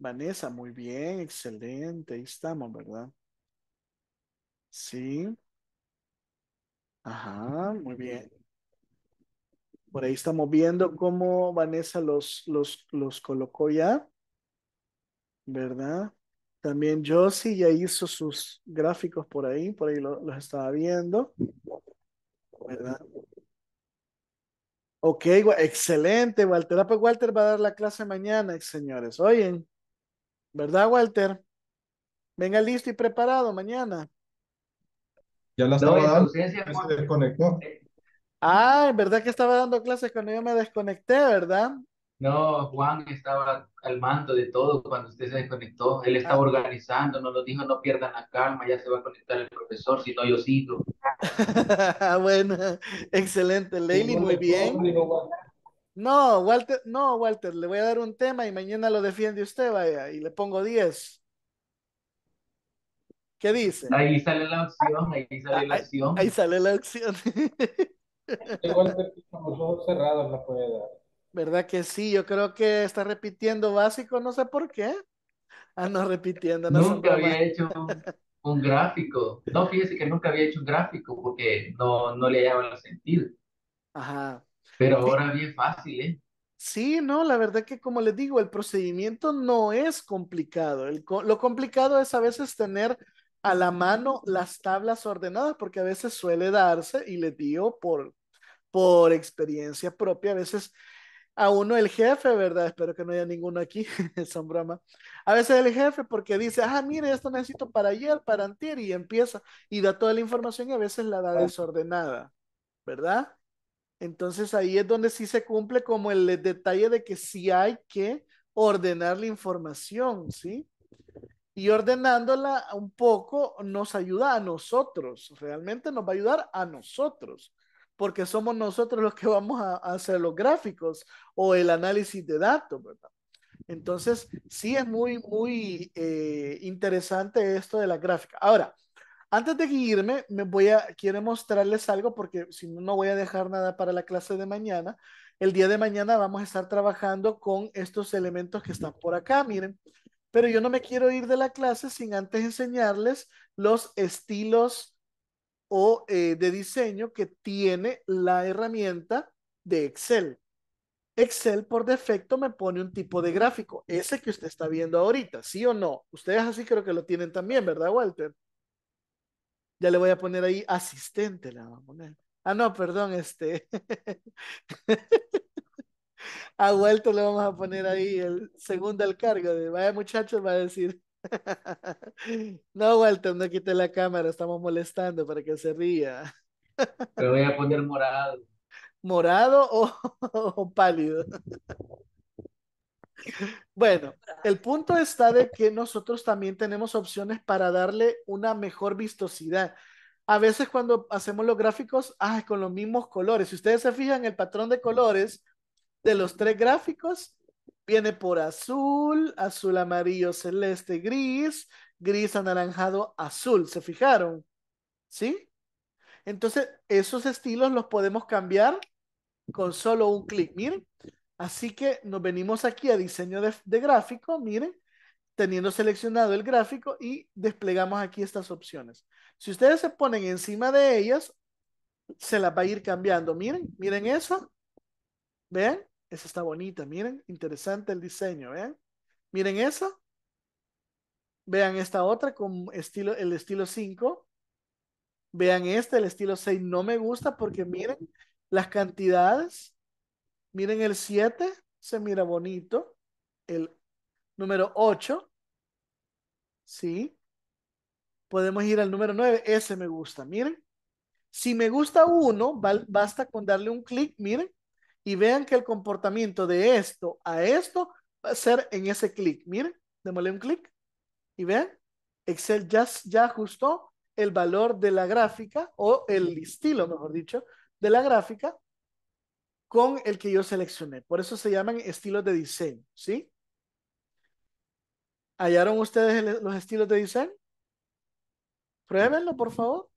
Vanessa, muy bien, excelente. Ahí estamos, ¿verdad? Sí. Ajá, muy bien. Este, por ahí estamos viendo cómo Vanessa los, los, los colocó ya, ¿verdad? También Josie ya hizo sus gráficos por ahí, por ahí los estaba viendo, ¿verdad? Ok, excelente, Walter. Ah, pues Walter va a dar la clase mañana, señores. Oyen, ¿verdad, Walter? Venga listo y preparado mañana. Ya la estaba dando, se desconectó. Ah, ¿verdad que estaba dando clases cuando yo me desconecté, verdad? No, Juan estaba al mando de todo cuando usted se desconectó. Él estaba ah. organizando, nos lo dijo, no pierdan la calma, ya se va a conectar el profesor, si no yo sigo. bueno, excelente, Leili, muy bien. no, Walter, no, Walter, le voy a dar un tema y mañana lo defiende usted, vaya, y le pongo 10. ¿Qué dice? Ahí sale la opción, ahí sale la opción. Ahí, sale la opción. Igual con los ojos cerrados la puede dar. ¿Verdad que sí? Yo creo que está repitiendo básico, no sé por qué. Ah, no, repitiendo. nunca había hecho un, gráfico. No, fíjese que nunca había hecho un gráfico porque no, no le hallaba el sentido. Ajá. Pero ahora bien fácil, ¿eh? Sí, no, la verdad que como les digo, el procedimiento no es complicado. lo complicado es a veces tener a la mano las tablas ordenadas, porque a veces suele darse, y le dio por, por experiencia propia, a veces a uno el jefe, ¿verdad? Espero que no haya ninguno aquí, son broma. A veces el jefe porque dice, ah, mire, esto necesito para ayer, para antier, y empieza, y da toda la información y a veces la da desordenada, ¿verdad? Entonces ahí es donde sí se cumple como el detalle de que sí hay que ordenar la información, ¿sí? y ordenándola un poco nos ayuda a nosotros, realmente nos va a ayudar a nosotros, porque somos nosotros los que vamos a, hacer los gráficos o el análisis de datos, ¿verdad? Entonces, sí es muy, muy eh, interesante esto de la gráfica. Ahora, antes de irme, me voy a, quiero mostrarles algo porque si no, no voy a dejar nada para la clase de mañana. El día de mañana vamos a estar trabajando con estos elementos que están por acá. Miren, pero yo no me quiero ir de la clase sin antes enseñarles los estilos o eh, de diseño que tiene la herramienta de Excel. Excel por defecto me pone un tipo de gráfico, ese que usted está viendo ahorita, ¿sí o no? Ustedes así creo que lo tienen también, ¿verdad, Walter? Ya le voy a poner ahí asistente, la vamos a poner. Ah, no, perdón, este. A vuelto le vamos a poner ahí el segundo al cargo. De, Vaya muchachos, va a decir. No, Walter, no quite la cámara, estamos molestando para que se ría. Pero voy a poner morado. ¿Morado o, pálido? Bueno, el punto está de que nosotros también tenemos opciones para darle una mejor vistosidad. A veces cuando hacemos los gráficos, ah, con los mismos colores. Si ustedes se fijan, el patrón de colores de los tres gráficos, viene por azul, azul amarillo, celeste, gris, gris anaranjado, azul, ¿se fijaron? ¿Sí? Entonces, esos estilos los podemos cambiar con solo un clic, miren. Así que nos venimos aquí a diseño de, gráfico, miren, teniendo seleccionado el gráfico y desplegamos aquí estas opciones. Si ustedes se ponen encima de ellas, se las va a ir cambiando. Miren, miren eso. Vean, esa está bonita, miren, interesante el diseño, vean. Miren esa. Vean esta otra con estilo, el estilo 5. Vean este, el estilo 6. No me gusta porque miren las cantidades. Miren el 7, se mira bonito. El número 8. Sí. Podemos ir al número 9. Ese me gusta, miren. Si me gusta uno, basta con darle un clic, miren y vean que el comportamiento de esto a esto va a ser en ese clic. Miren, démosle un clic y vean, Excel ya, ya ajustó el valor de la gráfica o el estilo, mejor dicho, de la gráfica con el que yo seleccioné. Por eso se llaman estilos de diseño, ¿sí? ¿Hallaron ustedes los estilos de diseño? Pruébenlo, por favor.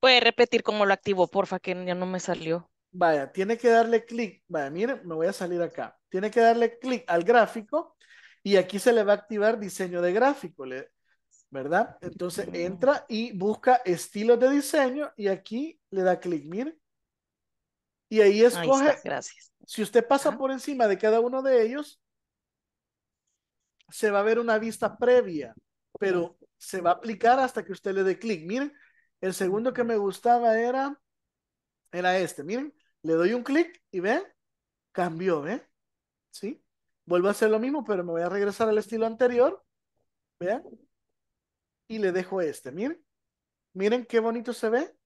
Puede repetir cómo lo activo, porfa, que ya no me salió vaya, tiene que darle clic, vaya, miren, me voy a salir acá, tiene que darle clic al gráfico y aquí se le va a activar diseño de gráfico, ¿verdad? Entonces entra y busca estilos de diseño y aquí le da clic, miren. Y ahí escoge, gracias. si usted pasa por encima de cada uno de ellos, se va a ver una vista previa, pero se va a aplicar hasta que usted le dé clic. Miren, el segundo que me gustaba era, era este, miren. Le doy un clic y ve, cambió, ¿ve? ¿Sí? Vuelvo a hacer lo mismo, pero me voy a regresar al estilo anterior. ¿Vean? Y le dejo este, miren. Miren qué bonito se ve.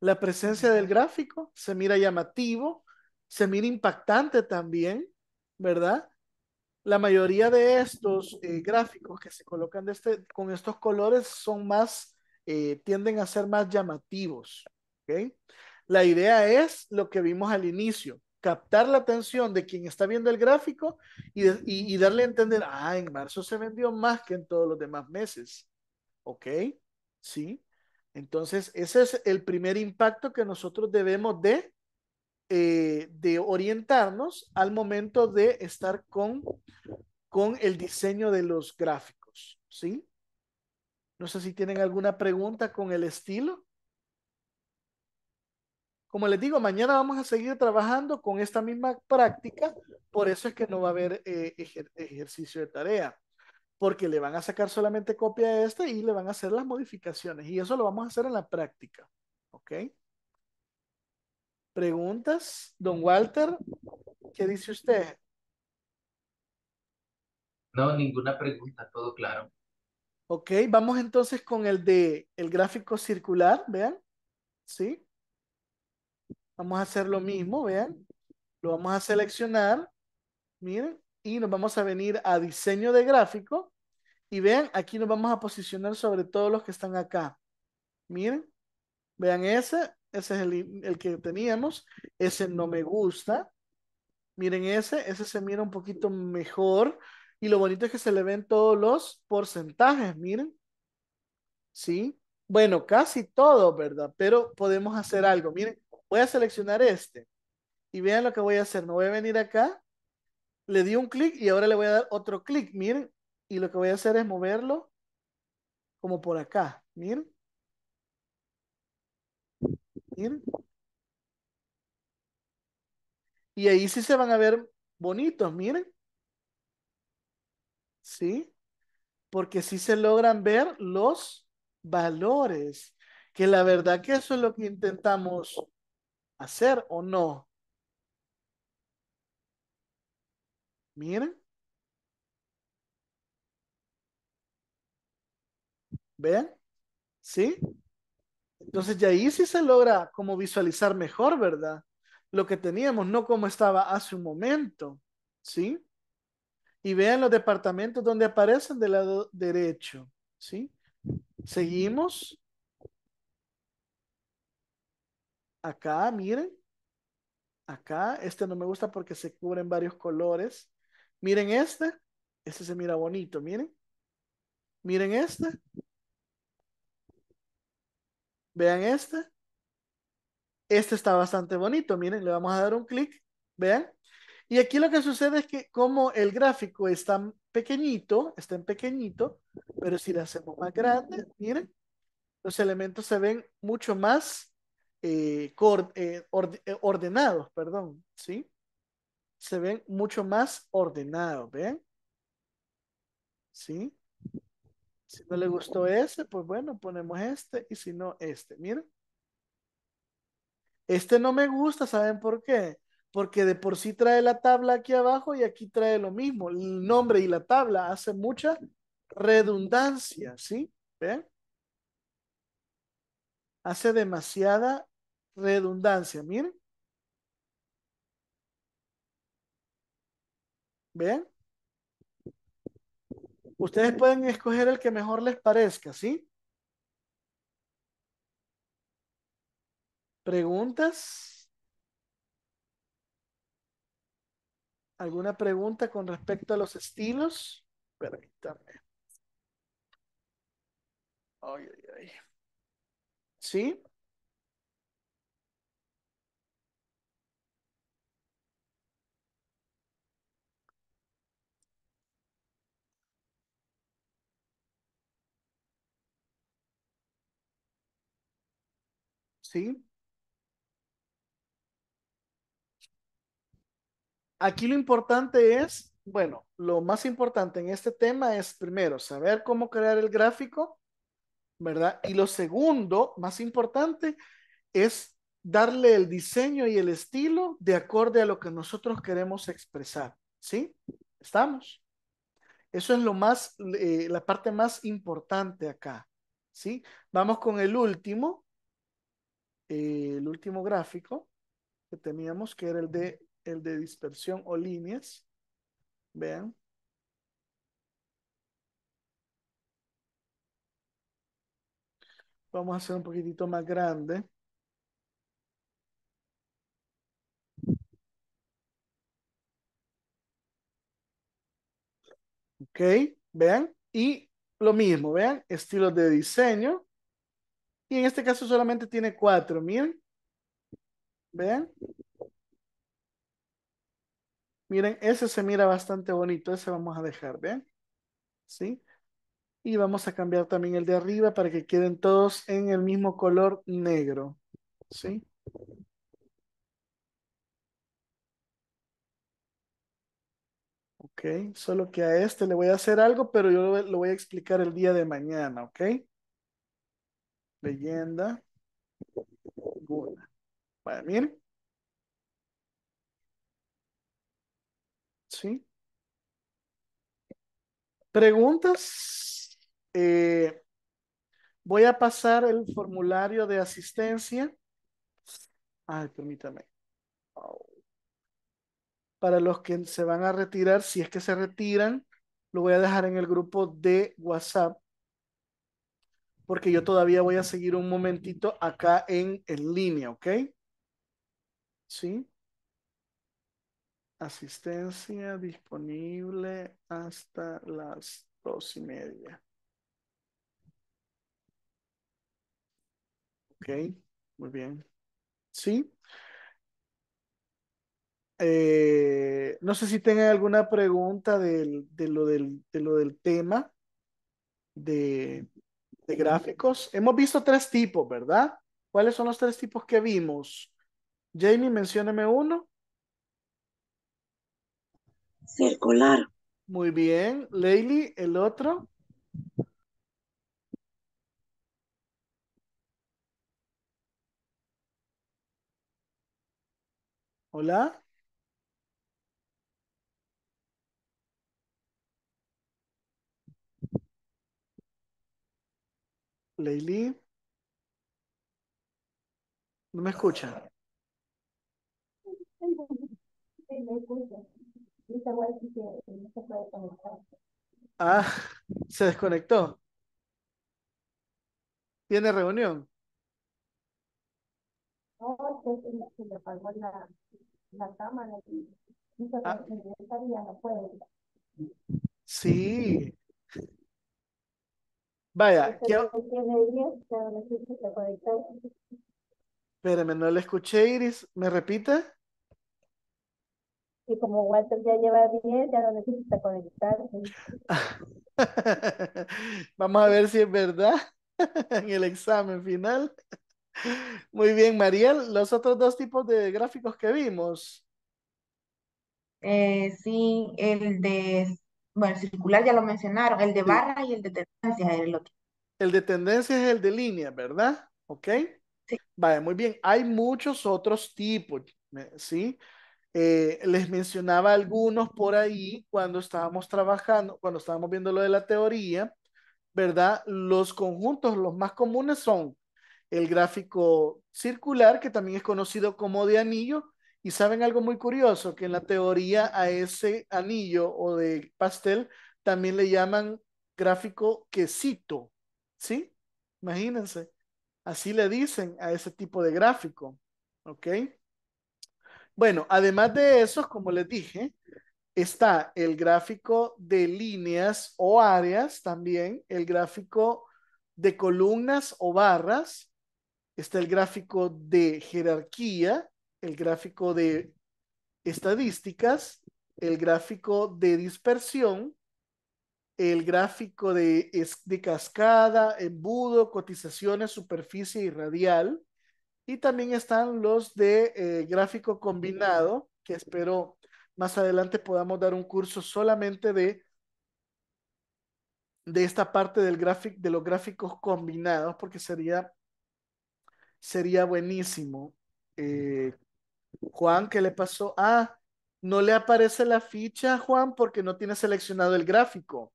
La presencia del gráfico se mira llamativo, se mira impactante también, ¿verdad? La mayoría de estos eh, gráficos que se colocan de este, con estos colores son más, eh, tienden a ser más llamativos, ¿ok? La idea es lo que vimos al inicio, captar la atención de quien está viendo el gráfico y, darle a entender, ah, en marzo se vendió más que en todos los demás meses. ¿Ok? ¿Sí? Entonces, ese es el primer impacto que nosotros debemos de, eh, de orientarnos al momento de estar con, con el diseño de los gráficos. ¿Sí? No sé si tienen alguna pregunta con el estilo. Como les digo, mañana vamos a seguir trabajando con esta misma práctica, por eso es que no va a haber eh, ejercicio de tarea, porque le van a sacar solamente copia de esta y le van a hacer las modificaciones, y eso lo vamos a hacer en la práctica, ¿ok? ¿Preguntas? Don Walter, ¿qué dice usted? No, ninguna pregunta, todo claro. Ok, vamos entonces con el de el gráfico circular, vean, ¿sí? Vamos a hacer lo mismo, vean. Lo vamos a seleccionar, miren, y nos vamos a venir a diseño de gráfico. Y vean, aquí nos vamos a posicionar sobre todos los que están acá. Miren, vean ese, ese es el, el que teníamos. Ese no me gusta. Miren ese, ese se mira un poquito mejor. Y lo bonito es que se le ven todos los porcentajes, miren. ¿Sí? Bueno, casi todo, ¿verdad? Pero podemos hacer algo. Miren, Voy a seleccionar este. Y vean lo que voy a hacer. Me voy a venir acá. Le di un clic y ahora le voy a dar otro clic. Miren. Y lo que voy a hacer es moverlo como por acá. Miren. Miren. Y ahí sí se van a ver bonitos, miren. ¿Sí? Porque sí se logran ver los valores, que la verdad que eso es lo que intentamos hacer o no. Miren. ¿Vean? ¿Sí? Entonces ya ahí sí se logra como visualizar mejor, ¿verdad? Lo que teníamos, no como estaba hace un momento, ¿sí? Y vean los departamentos donde aparecen del lado derecho, ¿sí? Seguimos. Acá, miren, acá, este no me gusta porque se cubren varios colores. Miren este, este se mira bonito, miren. Miren este. Vean este. Este está bastante bonito, miren, le vamos a dar un clic, vean. Y aquí lo que sucede es que como el gráfico está pequeñito, está en pequeñito, pero si lo hacemos más grande, miren, los elementos se ven mucho más eh, eh, eh, ordenados, perdón, ¿sí? Se ven mucho más ordenados, ¿ven? ¿Sí? Si no le gustó ese, pues bueno, ponemos este y si no, este. Miren. Este no me gusta, ¿saben por qué? Porque de por sí trae la tabla aquí abajo y aquí trae lo mismo. El nombre y la tabla hace mucha redundancia, ¿sí? ¿Ven? Hace demasiada redundancia. Miren. ¿Ven? Ustedes pueden escoger el que mejor les parezca, ¿sí? ¿Preguntas? ¿Alguna pregunta con respecto a los estilos? Permítame. Ay, ay, ay. ¿Sí? Aquí lo importante es, bueno, lo más importante en este tema es primero saber cómo crear el gráfico, ¿verdad? Y lo segundo, más importante, es darle el diseño y el estilo de acorde a lo que nosotros queremos expresar, ¿sí? ¿Estamos? Eso es lo más, eh, la parte más importante acá, ¿sí? Vamos con el último, eh, el último gráfico que teníamos, que era el de, el de dispersión o líneas. Vean. Vamos a hacer un poquitito más grande. Ok, vean. Y lo mismo, vean, estilos de diseño. Y en este caso solamente tiene cuatro, miren. ¿Ven? Miren, ese se mira bastante bonito, ese vamos a dejar, ¿ven? ¿Sí? Y vamos a cambiar también el de arriba para que queden todos en el mismo color negro, ¿sí? Ok, solo que a este le voy a hacer algo, pero yo lo voy a explicar el día de mañana, ¿ok? Leyenda. Bueno, mí. miren. ¿Sí? Preguntas. Eh, voy a pasar el formulario de asistencia. Ay, permítame. Para los que se van a retirar, si es que se retiran, lo voy a dejar en el grupo de WhatsApp porque yo todavía voy a seguir un momentito acá en, en línea, ¿ok? ¿Sí? Asistencia disponible hasta las dos y media. Ok, muy bien. ¿Sí? Eh, no sé si tengan alguna pregunta de, lo del, de lo del tema de, de gráficos. Hemos visto tres tipos, ¿verdad? ¿Cuáles son los tres tipos que vimos? Jamie, mencióneme uno. Circular. Muy bien. Leili, el otro. Hola. Leili, ¿no me escucha? Ah, se desconectó. ¿Tiene reunión? No, se le apagó la, la cámara y no puede. Sí, Vaya, quiero... Espérame, no le escuché, Iris. ¿Me repita? Y como Walter ya lleva 10, ya no necesita conectar Vamos a ver si es verdad en el examen final. Muy bien, Mariel. Los otros dos tipos de gráficos que vimos. Eh, sí, el de bueno, circular ya lo mencionaron, el de barra y el de es el otro. El de tendencia es el de línea, ¿verdad? ¿Ok? Sí. Vale, muy bien. Hay muchos otros tipos, ¿sí? Eh, les mencionaba algunos por ahí cuando estábamos trabajando, cuando estábamos viendo lo de la teoría, ¿verdad? Los conjuntos, los más comunes son el gráfico circular, que también es conocido como de anillo, y saben algo muy curioso, que en la teoría a ese anillo o de pastel también le llaman gráfico quesito, ¿sí? Imagínense, así le dicen a ese tipo de gráfico, ¿ok? Bueno, además de eso, como les dije, está el gráfico de líneas o áreas también, el gráfico de columnas o barras, está el gráfico de jerarquía, el gráfico de estadísticas, el gráfico de dispersión, el gráfico de, cascada, embudo, cotizaciones, superficie y radial. Y también están los de eh, gráfico combinado, que espero más adelante podamos dar un curso solamente de, de esta parte del gráfico, de los gráficos combinados, porque sería, sería buenísimo eh, Juan, ¿qué le pasó? Ah, no le aparece la ficha, Juan, porque no tiene seleccionado el gráfico.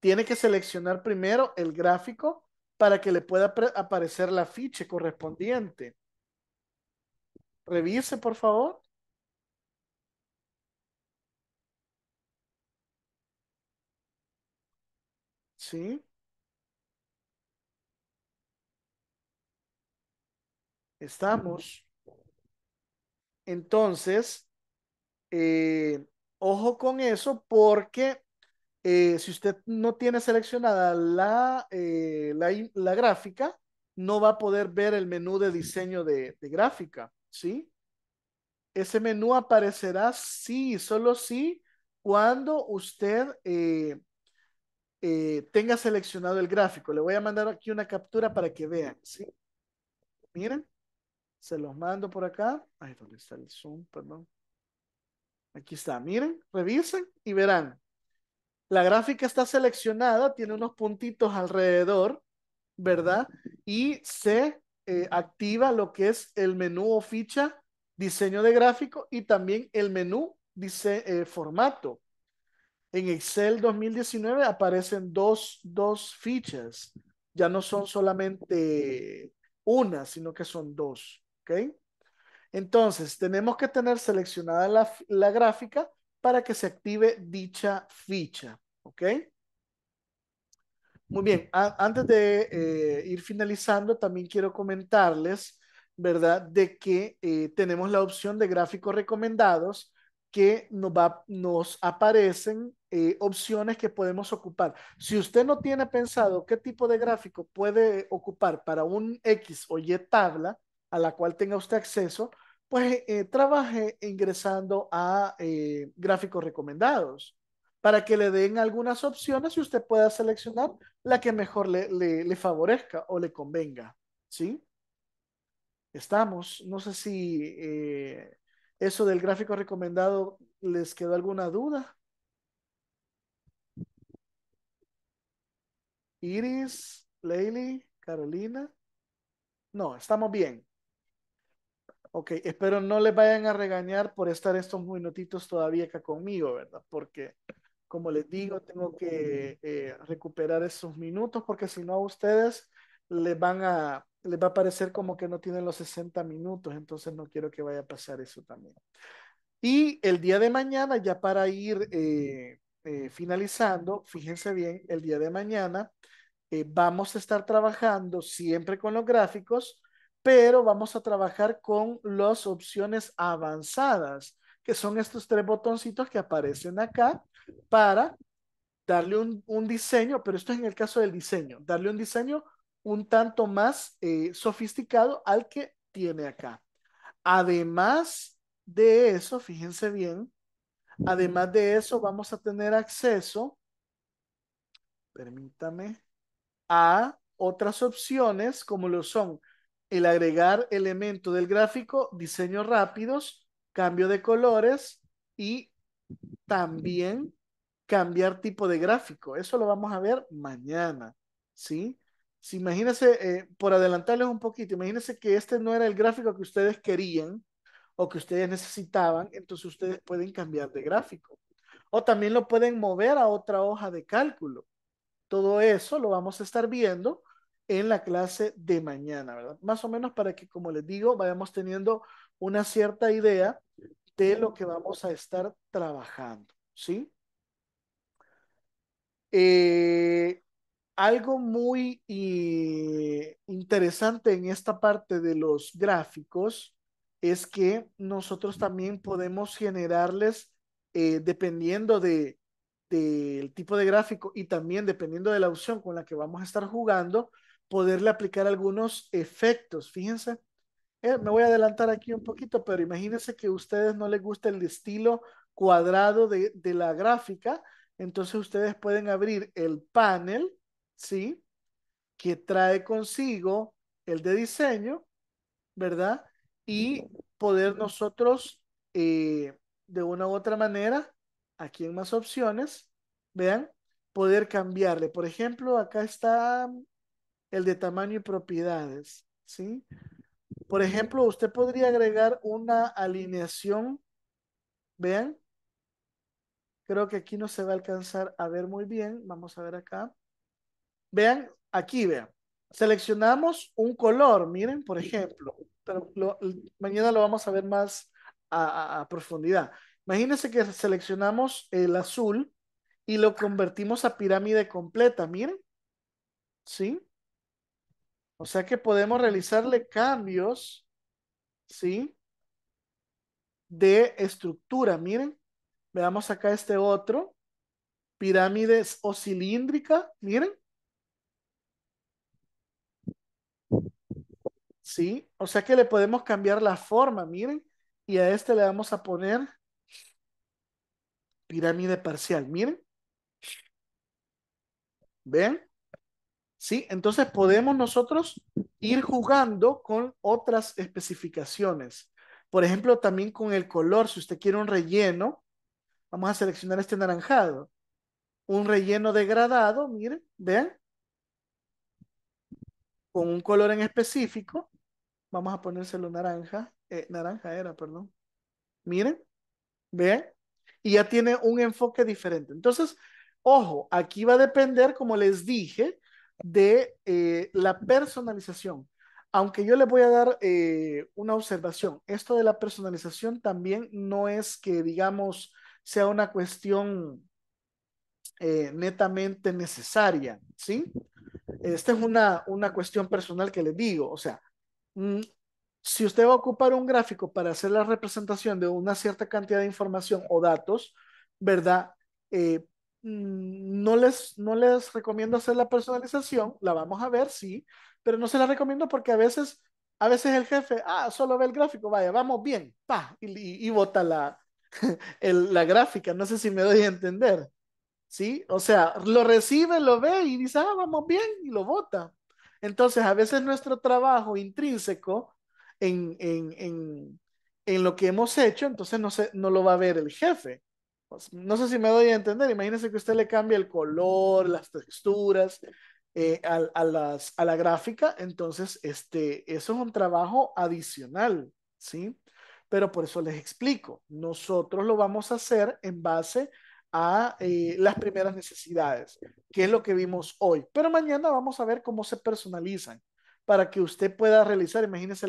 Tiene que seleccionar primero el gráfico para que le pueda aparecer la ficha correspondiente. Revise, por favor. ¿Sí? Estamos. Entonces, eh, ojo con eso porque eh, si usted no tiene seleccionada la, eh, la, gráfica, no va a poder ver el menú de diseño de, de gráfica, ¿sí? Ese menú aparecerá sí, solo sí, cuando usted tenga seleccionado el gráfico. Le voy a mandar aquí una captura para que vean, ¿sí? Miren. Se los mando por acá. Ay, ¿dónde está el Zoom? Perdón. Aquí está. Miren, revisen y verán. La gráfica está seleccionada, tiene unos puntitos alrededor, ¿verdad? Y se eh, activa lo que es el menú o ficha diseño de gráfico y también el menú dice eh, formato. En Excel 2019 aparecen dos, dos fichas. Ya no son solamente una, sino que son dos. ¿ok? Entonces, tenemos que tener seleccionada la, gráfica para que se active dicha ficha, ¿ok? Muy bien, antes de eh, ir finalizando, también quiero comentarles, ¿verdad? De que eh, tenemos la opción de gráficos recomendados que nos, va, nos aparecen eh, opciones que podemos ocupar. Si usted no tiene pensado qué tipo de gráfico puede ocupar para un X o Y tabla, a la cual tenga usted acceso, pues eh, eh, trabaje ingresando a eh, gráficos recomendados para que le den algunas opciones y usted pueda seleccionar la que mejor le, favorezca o le convenga. ¿Sí? Estamos. No sé si eso del gráfico recomendado les quedó alguna duda. Iris, Leili, Carolina. No, estamos bien. Ok, espero no les vayan a regañar por estar estos minutitos todavía acá conmigo, ¿verdad? Porque, como les digo, tengo que eh, recuperar esos minutos porque si no a ustedes les va a parecer como que no tienen los 60 minutos, entonces no quiero que vaya a pasar eso también. Y el día de mañana, ya para ir eh, eh, finalizando, fíjense bien, el día de mañana vamos a estar trabajando siempre con los gráficos, pero vamos a trabajar con las opciones avanzadas, que son estos tres botoncitos que aparecen acá para darle un, diseño, pero esto es en el caso del diseño, darle un diseño un tanto más eh, sofisticado al que tiene acá. Además de eso, fíjense bien, además de eso vamos a tener acceso, permítame, a otras opciones como lo son el agregar elemento del gráfico, diseño rápidos, cambio de colores y también cambiar tipo de gráfico. Eso lo vamos a ver mañana, ¿sí? Si imagínense, eh, por adelantarles un poquito, imagínense que este no era el gráfico que ustedes querían o que ustedes necesitaban, entonces ustedes pueden cambiar de gráfico. O también lo pueden mover a otra hoja de cálculo. Todo eso lo vamos a estar viendo en la clase de mañana, ¿verdad? Más o menos para que, como les digo, vayamos teniendo una cierta idea de lo que vamos a estar trabajando, ¿sí? Eh, algo muy eh, interesante en esta parte de los gráficos es que nosotros también podemos generarles, eh, dependiendo de, del tipo de gráfico y también dependiendo de la opción con la que vamos a estar jugando, poderle aplicar algunos efectos. Fíjense, eh, me voy a adelantar aquí un poquito, pero imagínense que a ustedes no les gusta el estilo cuadrado de, la gráfica, entonces ustedes pueden abrir el panel, ¿sí? Que trae consigo el de diseño, ¿verdad? Y poder nosotros, eh, de una u otra manera, aquí en más opciones, vean, poder cambiarle. Por ejemplo, acá está el de tamaño y propiedades, ¿sí? Por ejemplo, usted podría agregar una alineación, vean, creo que aquí no se va a alcanzar a ver muy bien, vamos a ver acá. Vean, aquí vean, seleccionamos un color, miren, por ejemplo, pero mañana lo vamos a ver más a profundidad. Imagínense que seleccionamos el azul y lo convertimos a pirámide completa, miren. ¿Sí? O sea que podemos realizarle cambios, ¿sí? De estructura. Miren, veamos acá este otro. Pirámides o cilíndrica, miren. ¿Sí? O sea que le podemos cambiar la forma, miren. Y a este le vamos a poner pirámide parcial, miren. ¿Ven? ¿sí? Entonces podemos nosotros ir jugando con otras especificaciones. Por ejemplo, también con el color, si usted quiere un relleno, vamos a seleccionar este naranjado. Un relleno degradado, miren, vean. Con un color en específico. Vamos a ponérselo naranja. Eh, naranja era, perdón. Miren, vean. Y ya tiene un enfoque diferente. Entonces, ojo, aquí va a depender, como les dije, de eh, la personalización. Aunque yo le voy a dar eh, una observación, esto de la personalización también no es que, digamos, sea una cuestión eh, netamente necesaria, ¿sí? Esta es una, una cuestión personal que le digo, o sea, mm, si usted va a ocupar un gráfico para hacer la representación de una cierta cantidad de información o datos, ¿verdad? Eh, Mm, no les, no les recomiendo hacer la personalización, la vamos a ver, sí, pero no se la recomiendo porque a veces, a veces el jefe, ah, solo ve el gráfico, vaya, vamos bien, pa, y, y, la, la gráfica, no sé si me doy a entender, ¿sí? O sea, lo recibe, lo ve y dice, ah, vamos bien, y lo vota. Entonces, a veces nuestro trabajo intrínseco en, en, en, en lo que hemos hecho, entonces no, se, no lo va a ver el jefe pues, no sé si me doy a entender, imagínense que usted le cambia el color, las texturas eh, a, las, a, la gráfica, entonces este, eso es un trabajo adicional, ¿sí? Pero por eso les explico, nosotros lo vamos a hacer en base a eh, las primeras necesidades, que es lo que vimos hoy. Pero mañana vamos a ver cómo se personalizan para que usted pueda realizar, imagínense,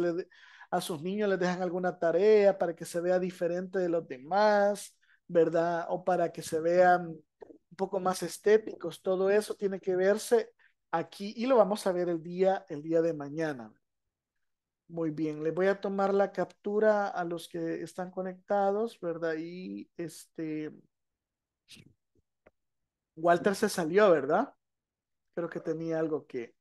a sus niños les dejan alguna tarea para que se vea diferente de los demás ¿verdad? O para que se vean un poco más estéticos. Todo eso tiene que verse aquí y lo vamos a ver el día, el día de mañana. Muy bien, le voy a tomar la captura a los que están conectados, ¿verdad? Y este... Walter se salió, ¿verdad? Creo que tenía algo que...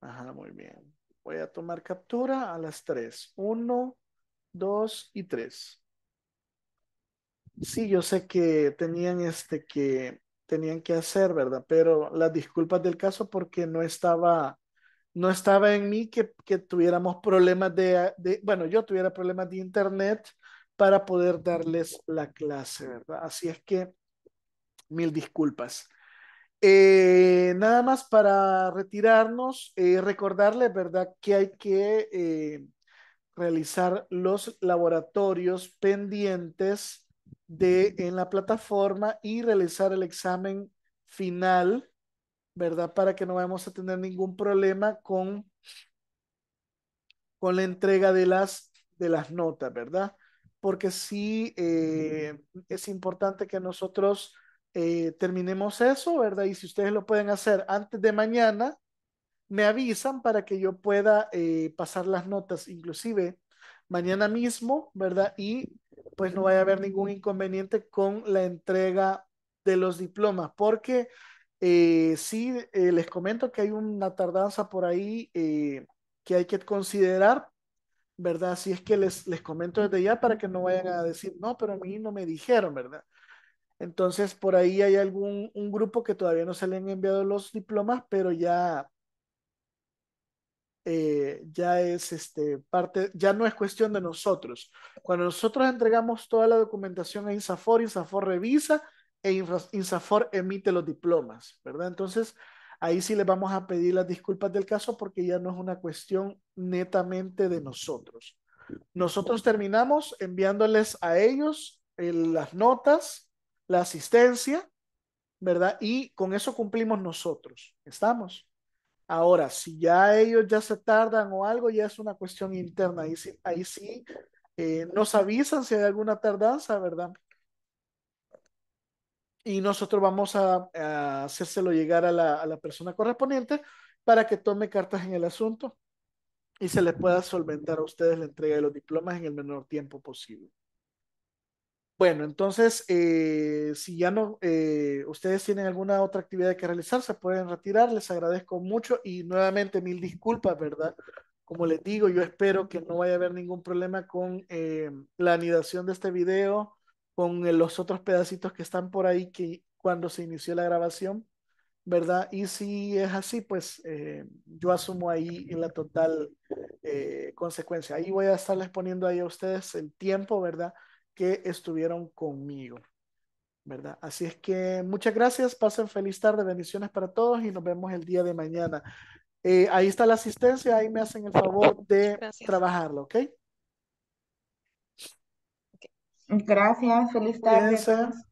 Ajá, muy bien. Voy a tomar captura a las tres. Uno, dos y tres sí, yo sé que tenían este que tenían que hacer, ¿verdad? Pero las disculpas del caso porque no estaba, no estaba en mí que, que tuviéramos problemas de, de, bueno, yo tuviera problemas de internet para poder darles la clase, ¿verdad? Así es que mil disculpas. Eh, nada más para retirarnos, eh, recordarles, ¿verdad? Que hay que eh, realizar los laboratorios pendientes de, en la plataforma y realizar el examen final, ¿verdad? Para que no vamos a tener ningún problema con, con la entrega de las, de las notas, ¿verdad? Porque sí eh, es importante que nosotros eh, terminemos eso, ¿verdad? Y si ustedes lo pueden hacer antes de mañana, me avisan para que yo pueda eh, pasar las notas, inclusive mañana mismo, ¿verdad? Y pues no va a haber ningún inconveniente con la entrega de los diplomas, porque eh, sí, eh, les comento que hay una tardanza por ahí eh, que hay que considerar, ¿verdad? si es que les, comento desde ya para que no vayan a decir, no, pero a mí no me dijeron, ¿verdad? Entonces, por ahí hay algún un grupo que todavía no se le han enviado los diplomas, pero ya eh, ya es este, parte, ya no es cuestión de nosotros. Cuando nosotros entregamos toda la documentación a Insafor, Insafor revisa e Insafor emite los diplomas, ¿verdad? Entonces, ahí sí le vamos a pedir las disculpas del caso porque ya no es una cuestión netamente de nosotros. Nosotros terminamos enviándoles a ellos eh, las notas, la asistencia, ¿verdad? Y con eso cumplimos nosotros. ¿Estamos? Ahora, si ya ellos ya se tardan o algo, ya es una cuestión interna. Ahí sí, ahí sí eh, nos avisan si hay alguna tardanza, ¿verdad? Y nosotros vamos a, hacérselo llegar a la, a la persona correspondiente para que tome cartas en el asunto y se le pueda solventar a ustedes la entrega de los diplomas en el menor tiempo posible. Bueno, entonces, eh, si ya no, eh, ustedes tienen alguna otra actividad que realizar, se pueden retirar. Les agradezco mucho y nuevamente mil disculpas, ¿verdad? Como les digo, yo espero que no vaya a haber ningún problema con eh, la anidación de este video, con los otros pedacitos que están por ahí que cuando se inició la grabación, ¿verdad? Y si es así, pues yo asumo ahí la total consecuencia. Ahí voy a estarles poniendo ahí a ustedes el tiempo, ¿verdad? que estuvieron conmigo. ¿verdad? Así es que muchas gracias, pasen feliz tarde, bendiciones para todos y nos vemos el día de mañana. Eh, ahí está la asistencia, ahí me hacen el favor de trabajarlo, ¿ok? Gracias, feliz tarde.